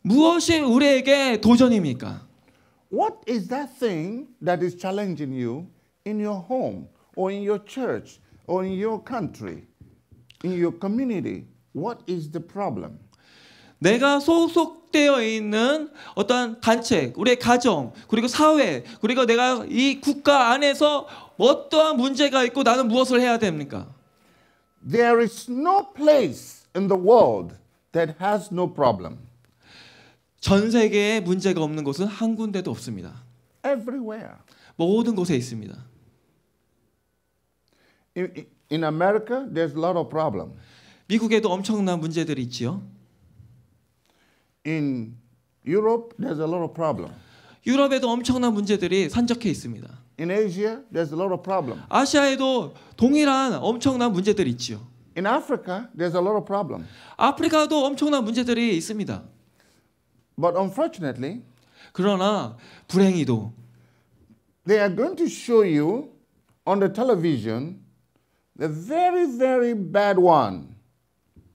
무엇이 우리에게 도전입니까? What is that thing that is challenging you in your home or in your church or in your country, in your community? What is the problem? 내가 소속되어 있는 어떤 단체, 우리의 가정, 그리고 사회, 그리고 내가 이 국가 안에서 어떠한 문제가 있고 나는 무엇을 해야 됩니까? There is no place in the world that has no problem. 전 세계에 문제가 없는 곳은 한 군데도 없습니다. Everywhere. 모든 곳에 있습니다. In America, there's a lot of problem. 미국에도 엄청난 문제들이 있지요. In Europe, there's a lot of problem. 유럽에도 엄청난 문제들이 산적해 있습니다. In Asia, there's a lot of problem. 아시아에도 동일한 엄청난 문제들이 있지요. In Africa, there's a lot of problem. 아프리카도 엄청난 문제들이 있습니다. But unfortunately, 그러나 불행히도 they are going to show you on the television the very very bad one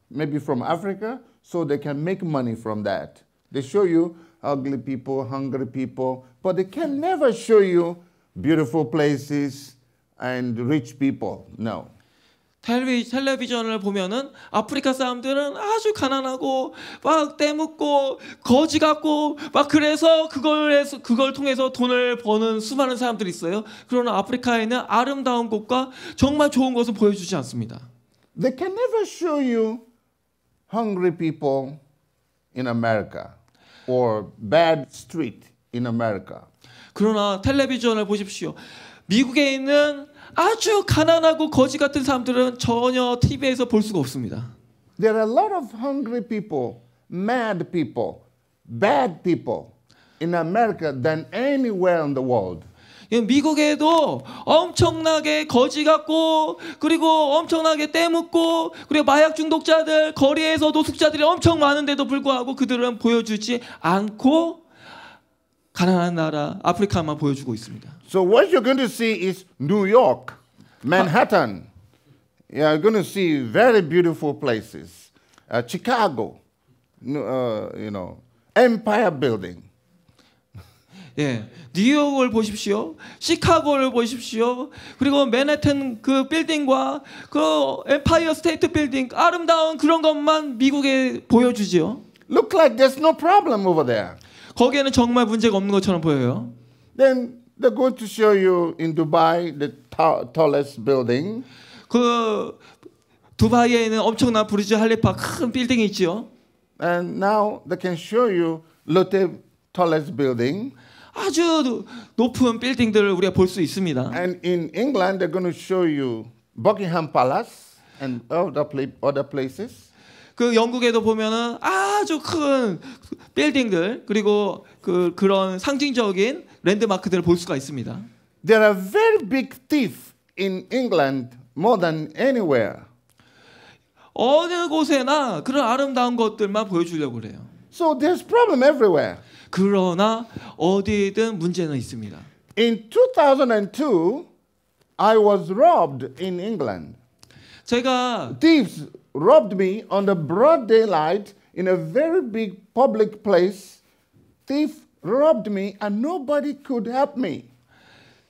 maybe from Africa so they can make money from that. They show you ugly people, hungry people, but they can never show you beautiful places and rich people. No. 텔레비전을 보면은 아프리카 사람들은 아주 가난하고 막 떼묻고 거지 같고 막 그래서 그걸 해서 그걸 통해서 돈을 버는 수많은 사람들이 있어요. 그러나 아프리카에는 아름다운 곳과 정말 좋은 것을 보여주지 않습니다. They can never show you hungry people in America or bad street in America. 그러나 텔레비전을 보십시오. 미국에 있는 아주 가난하고 거지 같은 사람들은 전혀 TV에서 볼 수가 없습니다. There are a lot of hungry people, mad people, bad people in America than anywhere in the world. 예, 미국에도 엄청나게 거지 같고 그리고 엄청나게 때묻고 그리고 마약 중독자들 거리에서 도숙자들이 엄청 많은데도 불구하고 그들은 보여주지 않고 가난한 나라 아프리카만 보여주고 있습니다. So what you're going to see is New York, Manhattan. You're going to see very beautiful places. Uh, Chicago, uh, you know, Empire Building. 예, 뉴욕을 보십시오. 시카고를 보십시오. 그리고 맨해튼 그 빌딩과 그 엠파이어 스테이트 빌딩 아름다운 그런 것만 미국에 보여주지요. Look like there's no problem over there. 거기에는 정말 문제가 없는 것처럼 보여요. Then They're going to show you in Dubai the tallest building. 그 두바이에 있는 엄청난 부르즈 할리파 큰 빌딩이 있죠. And now they can show you Lotte tallest building. 아주 높은 빌딩들을 우리가 볼 수 있습니다. And in England they're going to show you Buckingham Palace and other other places. 그 영국에도 보면은 아주 큰 빌딩들 그리고 그 그런 상징적인 랜드마크들을 볼 수가 있습니다. There are very big thieves in England more than anywhere. 어느 곳에나 그런 아름다운 것들만 보여주려고 그래요. So there's problem everywhere. 그러나 어디든 문제는 있습니다. In 2002, I was robbed in England. 제가 thieves robbed me on the broad daylight in a very big public place thief robbed me and nobody could help me.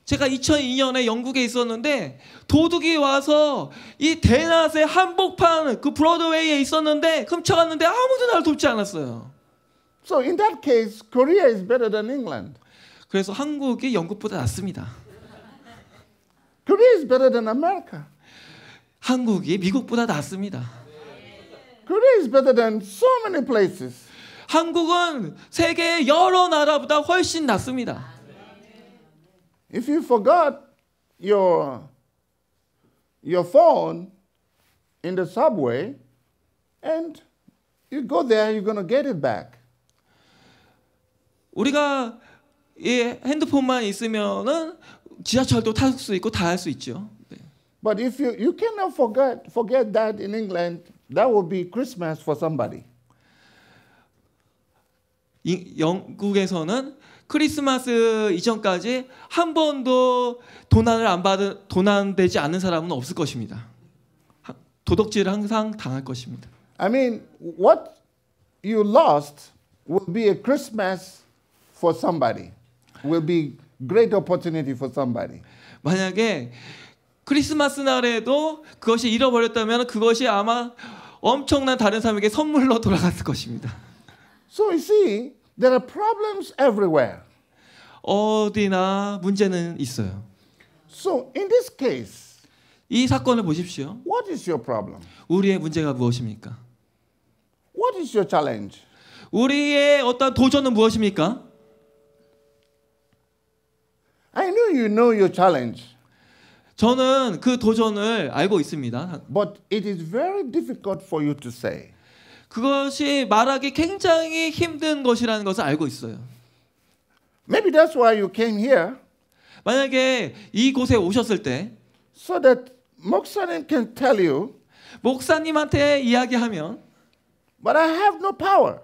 제가 2002년에 영국에 있었는데 도둑이 와서 이 대낮에 한복판 그 브로드웨이에 있었는데 훔쳐갔는데 아무도 날 돕지 않았어요. So in that case, Korea is better than England. 그래서 한국이 영국보다 낫습니다. Korea is better than America. 한국이 미국보다 낫습니다. Korea is better than so many places. 한국은 세계 여러 나라보다 훨씬 낫습니다. If you forgot your your phone in the subway and you go there you're going to get it back. 우리가 이 핸드폰만 있으면은 지하철도 탈 수 있고 다 할 수 있죠. 네. But if you you cannot forget forget that in England that will be Christmas for somebody. 영국에서는 크리스마스 이전까지 한 번도 도난을 안 받은 도난되지 않은 사람은 없을 것입니다. 도덕질을 항상 당할 것입니다. I mean, what you lost will be a Christmas for somebody. Will be great opportunity for somebody. 만약에 크리스마스 날에도 그것이 잃어버렸다면 그것이 아마 엄청난 다른 사람에게 선물로 돌아갔을 것입니다. So you see, there are problems everywhere. 어디나 문제는 있어요. So in this case, 이 사건을 보십시오. What is your problem? 우리의 문제가 무엇입니까? What is your challenge? 우리의 어떤 도전은 무엇입니까? I know you know your challenge. 저는 그 도전을 알고 있습니다. But it is very difficult for you to say. 그것이 말하기 굉장히 힘든 것이라는 것을 알고 있어요. Maybe that's why you came here. 만약에 이곳에 오셨을 때 so that 목사님 can tell you 목사님한테 이야기하면 but I have no power.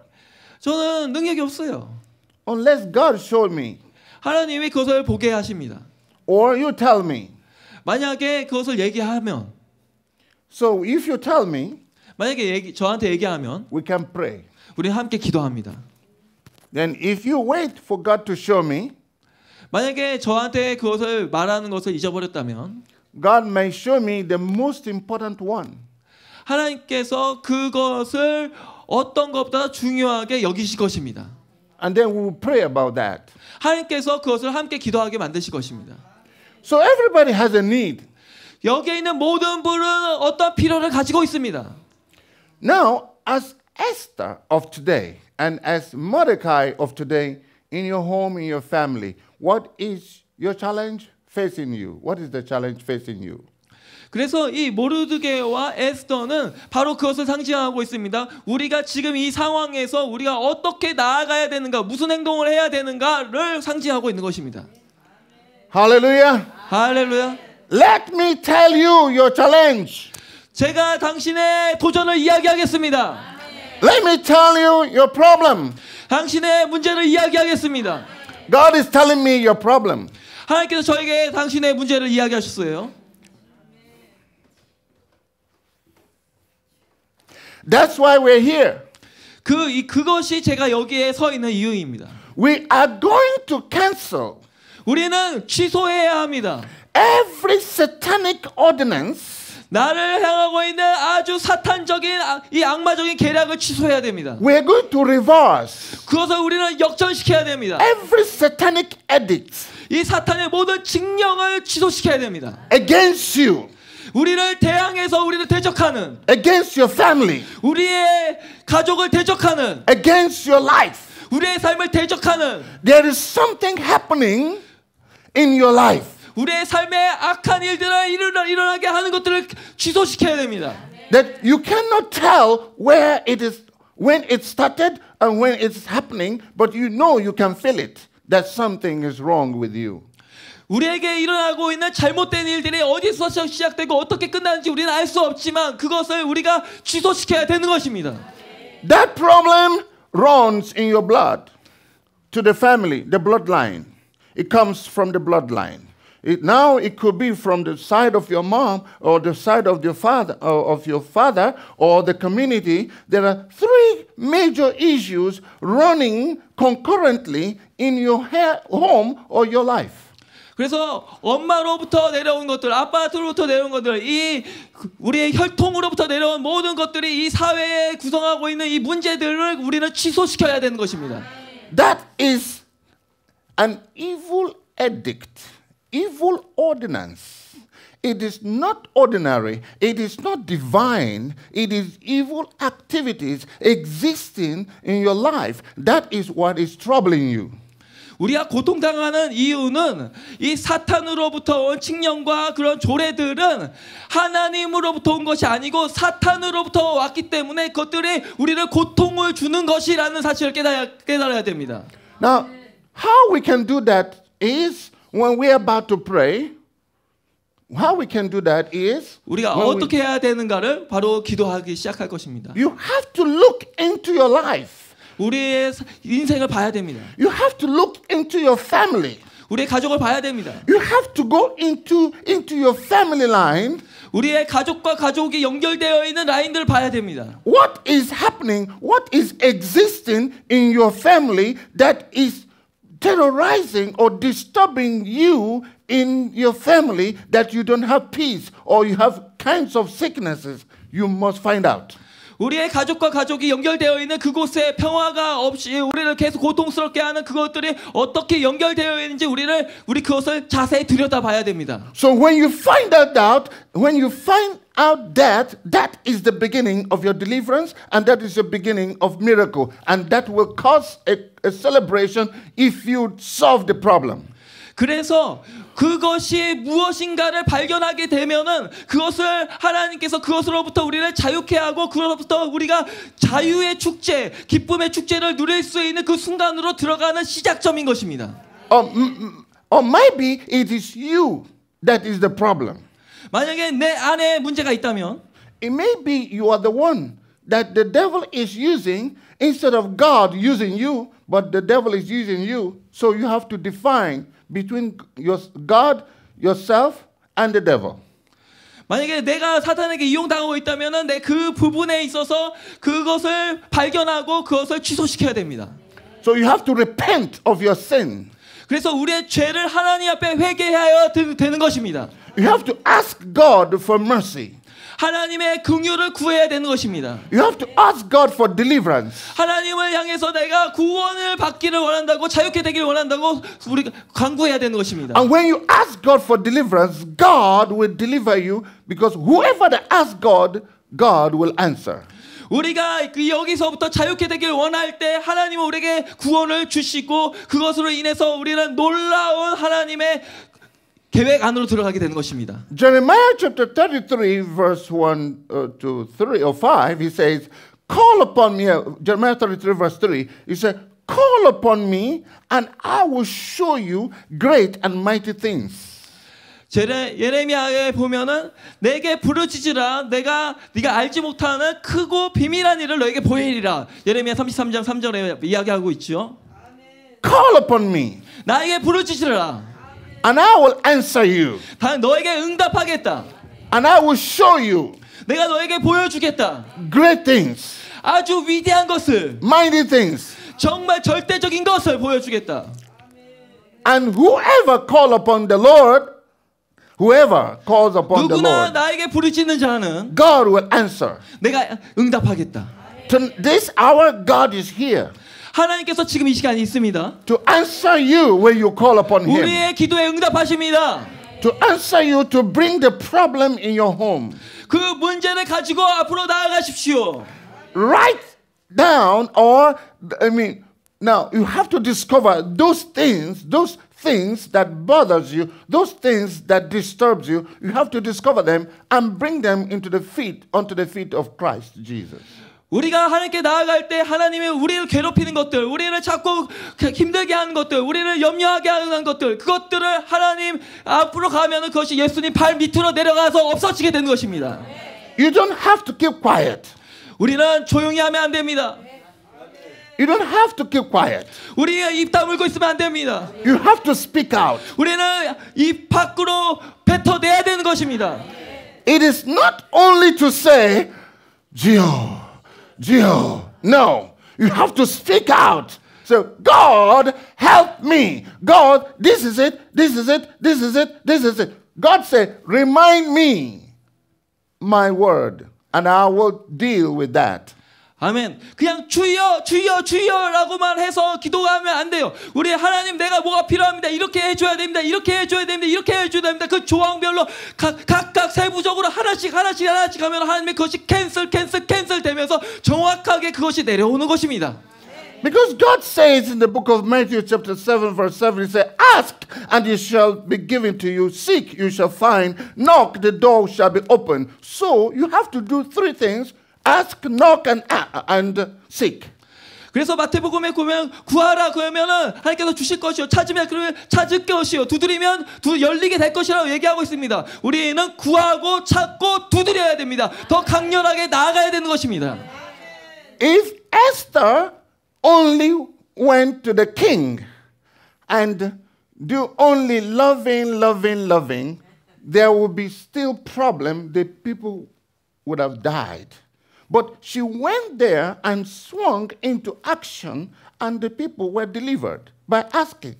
저는 능력이 없어요. Unless God showed me. 하나님이 그것을 보게 하십니다. Or you tell me. 만약에 그것을 얘기하면 so if you tell me 만약에 얘기, 저한테 얘기하면 we can pray. 우리 함께 기도합니다. Then if you wait for God to show me, 만약에 저한테 그것을 말하는 것을 잊어버렸다면 God may show me the most important one. 하나님께서 그것을 어떤 것보다 중요하게 여기실 것입니다. And then we will pray about that. 하나님께서 그것을 함께 기도하게 만드실 것입니다. So everybody has a need. 여기에 있는 모든 분은 어떤 필요를 가지고 있습니다. Now, as Esther of today and as Mordecai of today, in your home, in your family, what is your challenge facing you? What is the challenge facing you? 그래서 이 모르드게와 에스더는 바로 그것을 상징하고 있습니다. 우리가 지금 이 상황에서 우리가 어떻게 나아가야 되는가, 무슨 행동을 해야 되는가를 상징하고 있는 것입니다. 할렐루야. 할렐루야. Let me tell you your challenge. 제가 당신의 도전을 이야기하겠습니다. Let me tell you your problem. 당신의 문제를 이야기하겠습니다. God is telling me your problem. 하나님께서 저에게 당신의 문제를 이야기하셨어요. That's why we're here. 그 이, 그것이 제가 여기에 서 있는 이유입니다. We are going to cancel. 우리는 취소해야 합니다. Every satanic ordinance 나를 향하고 있는 아주 사탄적인 이 악마적인 계략을 취소해야 됩니다. We're going to reverse. 그것을 우리는 역전시켜야 됩니다. Every satanic edict. 이 사탄의 모든 징령을 취소시켜야 됩니다. Against you. 우리를 대항해서 우리를 대적하는 against your family. 우리의 가족을 대적하는 against your life. 우리의 삶을 대적하는 there is something happening in your life. 우리의 삶에 악한 일들을 일어나, 일어나게 하는 것들을 취소시켜야 됩니다. That you cannot tell where it is when it started and when it's happening, but you know you can feel it that something is wrong with you. 우리에게 일어나고 있는 잘못된 일들이 어디서 시작되고 어떻게 끝나는지 우리는 알수 없지만 그것을 우리가 취소시켜야 되는 것입니다. That problem runs in your blood to the family, the bloodline. It comes from the bloodline. It, now it could be from the side of your mom or the side of your father uh, of your father or the community. There are three major issues running concurrently in your home or your life. 그래서 엄마로부터 내려온 것들, 아빠로부터 내려온 것들, 이 우리의 혈통으로부터 내려온 모든 것들이 이 사회에 구성하고 있는 이 문제들을 우리는 취소시켜야 되는 것입니다. That is an evil addict. evil ordinance. It is not ordinary, it is not divine, it is evil activities existing in your life. That is what is troubling you. 우리가 고통당하는 이유는 이 사탄으로부터 원칙령과 그런 조례들은 하나님으로부터 온 것이 아니고 사탄으로부터 왔기 때문에 그것들이 우리를 고통을 주는 것이라는 사실을 깨달아야, 깨달아야 됩니다. Now, how we can do that is when we're about to pray, how we can do that is 우리가 어떻게 we, 해야 되는가를 바로 기도하기 시작할 것입니다. You have to look into your life. 우리의 인생을 봐야 됩니다. You have to look into your family. 우리의 가족을 봐야 됩니다. You have to go into into your family line. 우리의 가족과 가족이 연결되어 있는 라인들을 봐야 됩니다. What is happening? What is existing in your family that is terrorizing or disturbing you in your family that you don't have peace or you have kinds of sicknesses, you must find out. 우리의 가족과 가족이 연결되어 있는 그곳에 평화가 없이 우리를 계속 고통스럽게 하는 그것들이 어떻게 연결되어 있는지 우리를 우리 그것을 자세히 들여다봐야 됩니다. So when you find that out, when you find out that that is the beginning of your deliverance and that is the beginning of miracle and that will cause a, a celebration if you solve the problem. 그래서 그것이 무엇인가를 발견하게 되면은 그것을 하나님께서 그것으로부터 우리를 자유케 하고 그로부터 우리가 자유의 축제, 기쁨의 축제를 누릴 수 있는 그 순간으로 들어가는 시작점인 것입니다. Or, or maybe it is you that is the problem. 만약에 내 안에 문제가 있다면 it may be you are the one that the devil is using instead of God using you, but the devil is using you. So you have to define between your God, yourself and the devil. 만약에 내가 사탄에게 이용당하고 있다면은 내그 부분에 있어서 그것을 발견하고 그것을 취소시켜야 됩니다. So you have to repent of your sin. 그래서 우리의 죄를 하나님 앞에 회개하여 되는 것입니다. You have to ask God for mercy. 하나님의 긍휼을 구해야 되는 것입니다. You have to ask God for deliverance. 하나님을 향해서 내가 구원을 받기를 원한다고 자유케 되기를 원한다고 우리가 간구해야 되는 것입니다. And when you ask God for deliverance, God will deliver you because whoever that asks God, God will answer. 우리가 여기서부터 자유케 되길 원할 때 하나님은 우리에게 구원을 주시고 그것으로 인해서 우리는 놀라운 하나님의 계획 안으로 들어가게 되는 것입니다. Jeremiah chapter 33 verse 1 to 3 or 5 he says call upon me Jeremiah 33 verse 3 he said call upon me and I will show you great and mighty things. 제레, 예레미야에 보면은 내게 부르짖으라 내가 네가 알지 못하는 크고 비밀한 일을 너에게 보이리라. 예레미야 33장 3절에 이야기하고 있죠. Call upon me. 나에게 부르짖으라. And I will answer you. 단 너에게 응답하겠다. And I will show you. 내가 너에게 보여주겠다. Great things. 아주 위대한 것을. Mighty things. 정말 절대적인 것을 보여주겠다. And whoever call upon the Lord, whoever calls upon the Lord, 나에게 부르짖는 자는 God will answer. 내가 응답하겠다. To this hour, God is here. 하나님께서 지금 이 시간에 있습니다. To answer you when you call upon him. 우리의 기도에 응답하십니다. To answer you to bring the problem in your home. 그 문제를 가지고 앞으로 나아가십시오. Write down or I mean now you have to discover those things, those things that bothers you, those things that disturbs you, you have to discover them and bring them into the feet, onto the feet of Christ Jesus. 우리가 하나님께 나아갈 때하나님의 우리를 괴롭히는 것들, 우리를 자꾸 그 힘들게 하는 것들, 우리를 염려하게 하는 것들, 그것들을 하나님 앞으로 가면 그것이 예수님 발 밑으로 내려가서 없어지게 되는 것입니다. You don't have to keep quiet. 우리는 조용히 하면 안 됩니다. You don't have to keep quiet. 우리가 입 다물고 있으면 안 됩니다. You have to speak out. 우리는 입 밖으로 뱉어내야 되는 것입니다. It is not only to say, 지여 Jill. No, you have to speak out. So, God, help me. God, this is it, this is it, this is it, this is it. God said, remind me my word, and I will deal with that. 아멘. 그냥 주여, 주여, 주여라고만 해서 기도하면 안 돼요. 우리 하나님 내가 뭐가 필요합니다. 이렇게 해줘야 됩니다. 이렇게 해줘야 됩니다. 이렇게 해줘야 됩니다. 그 조항별로 가, 각각 세부적으로 하나씩 하나씩 하나씩 하면 하나님의 그것이 캔슬, 캔슬, 캔슬 되면서 정확하게 그것이 내려오는 것입니다. Because God says in the book of Matthew chapter 7 verse 7 he said ask and it shall be given to you seek you shall find knock the door shall be opened so you have to do three things ask, knock, and, uh, uh, and seek. 그래서 마태복음에 보면 구하라 그러면은 하나님께서 주실 것이요 찾으면 그러면 찾을 것이요 두드리면 두 열리게 될 것이라고 얘기하고 있습니다. 우리는 구하고 찾고 두드려야 됩니다. 더 강렬하게 나아가야 되는 것입니다. If Esther only went to the king and do only loving, loving, loving, there would be still problem. The people would have died. But she went there and swung into action, and the people were delivered by asking.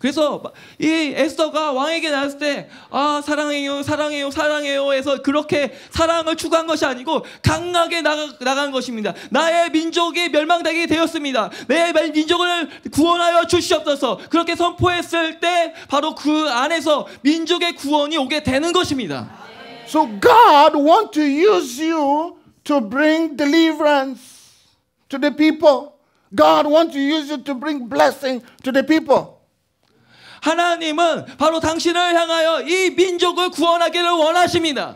그래서 이 에스더가 왕에게 나왔을 때, 아, 사랑해요, 사랑해요, 사랑해요 해서 그렇게 사랑을 추구한 것이 아니고 강하게 나가, 나간 것입니다. 나의 민족이 멸망되게 되었습니다. 내 민족을 구원하여 주시옵소서. 그렇게 선포했을 때 바로 그 안에서 민족의 구원이 오게 되는 것입니다. So God want to use you to bring deliverance to the people. God wants to use you to bring blessing to the people. 하나님은 바로 당신을 향하여 이 민족을 구원하기를 원하십니다.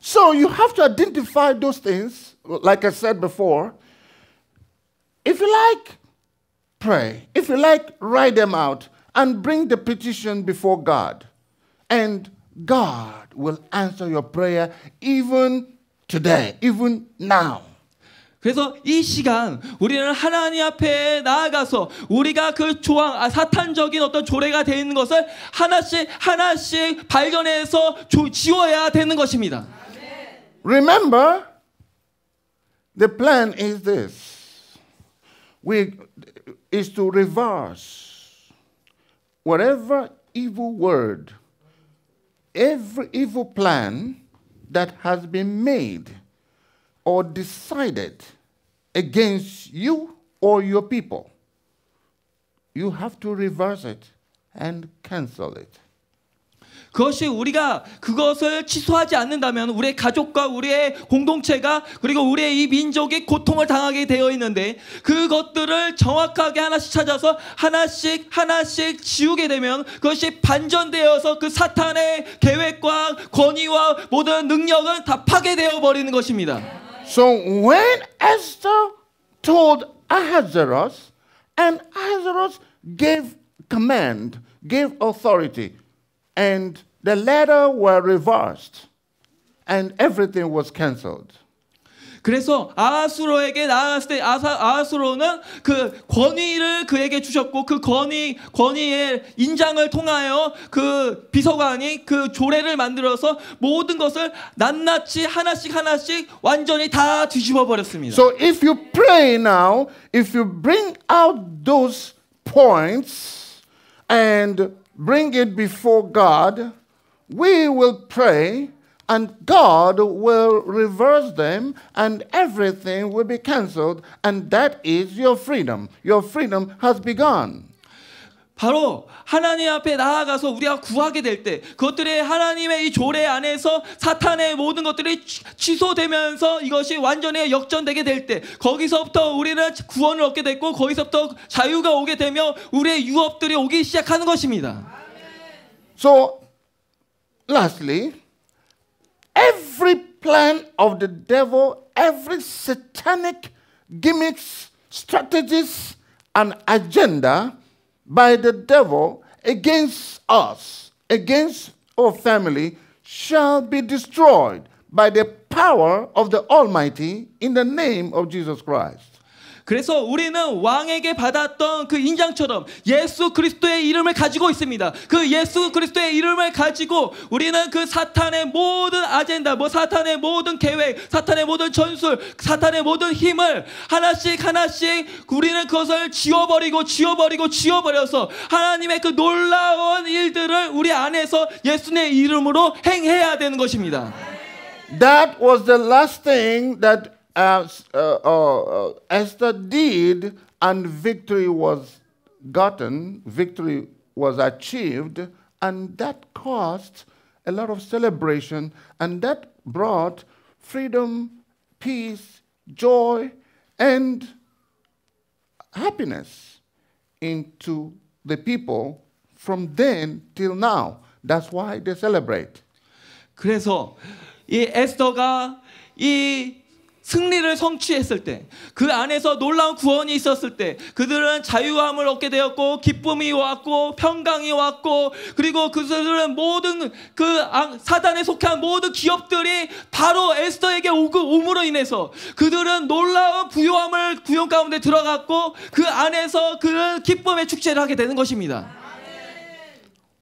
So you have to identify those things, like I said before. If you like, pray. If you like, write them out and bring the petition before God. And God will answer your prayer even today, even now. 그래서 이 시간 우리는 하나님 앞에 나아가서 우리가 그 조항 아, 사탄적인 어떤 조례가 되어 있는 것을 하나씩 하나씩 발견해서 조, 지워야 되는 것입니다. Remember, the plan is this: we is to reverse whatever evil word, every evil plan. that has been made or decided against you or your people, you have to reverse it and cancel it. 그것이 우리가 그것을 취소하지 않는다면 우리의 가족과 우리의 공동체가 그리고 우리의 이 민족이 고통을 당하게 되어 있는데 그것들을 정확하게 하나씩 찾아서 하나씩 하나씩 지우게 되면 그것이 반전되어서 그 사탄의 계획과 권위와 모든 능력은 다 파괴되어 버리는 것입니다. So when Esther told Ahasuerus and Ahasuerus gave command, gave authority and The letter were reversed and everything was cancelled. 그래서 아하수로에게 나아갔을 때 아사, 아하수로는 그 권위를 그에게 주셨고 그 권위 권위의 인장을 통하여 그 비서관이 그 조례를 만들어서 모든 것을 낱낱이 하나씩 하나씩 완전히 다 뒤집어 버렸습니다. So if you pray now, if you bring out those points and bring it before God we will pray and God will reverse them and everything will be c a n c e l e d and that is your freedom. Your freedom has begun. 바로 하나님 앞에 나아가서 우리가 구하게 될때 그것들이 하나님의 이 조례 안에서 사탄의 모든 것들이 취소되면서 이것이 완전히 역전되게 될때 거기서부터 우리는 구원을 얻게 됐고 거기서부터 자유가 오게 되며 우리의 유업들이 오기 시작하는 것입니다. So Lastly, every plan of the devil, every satanic gimmicks, strategies, and agenda by the devil against us, against our family, shall be destroyed by the power of the Almighty in the name of Jesus Christ. 그래서 우리는 왕에게 받았던 그 인장처럼 예수 그리스도의 이름을 가지고 있습니다. 그 예수 그리스도의 이름을 가지고 우리는 그 사탄의 모든 아젠다, 뭐 사탄의 모든 계획, 사탄의 모든 전술, 사탄의 모든 힘을 하나씩 하나씩 우리는 그것을 지워버리고 지워버리고 지워버려서 하나님의 그 놀라운 일들을 우리 안에서 예수님의 이름으로 행해야 되는 것입니다. That was the last thing that as, uh, uh, uh, Esther did, and victory was gotten, victory was achieved, and that caused a lot of celebration, and that brought freedom, peace, joy, and happiness into the people from then till now. That's why they celebrate. 그래서 이 에스더가 이 승리를 성취했을 때, 그 안에서 놀라운 구원이 있었을 때, 그들은 자유함을 얻게 되었고, 기쁨이 왔고, 평강이 왔고, 그리고 그들은 모든 그 사단에 속한 모든 기업들이 바로 에스터에게 오므로 인해서 그들은 놀라운 부요함을 구용 가운데 들어갔고, 그 안에서 그 기쁨의 축제를 하게 되는 것입니다.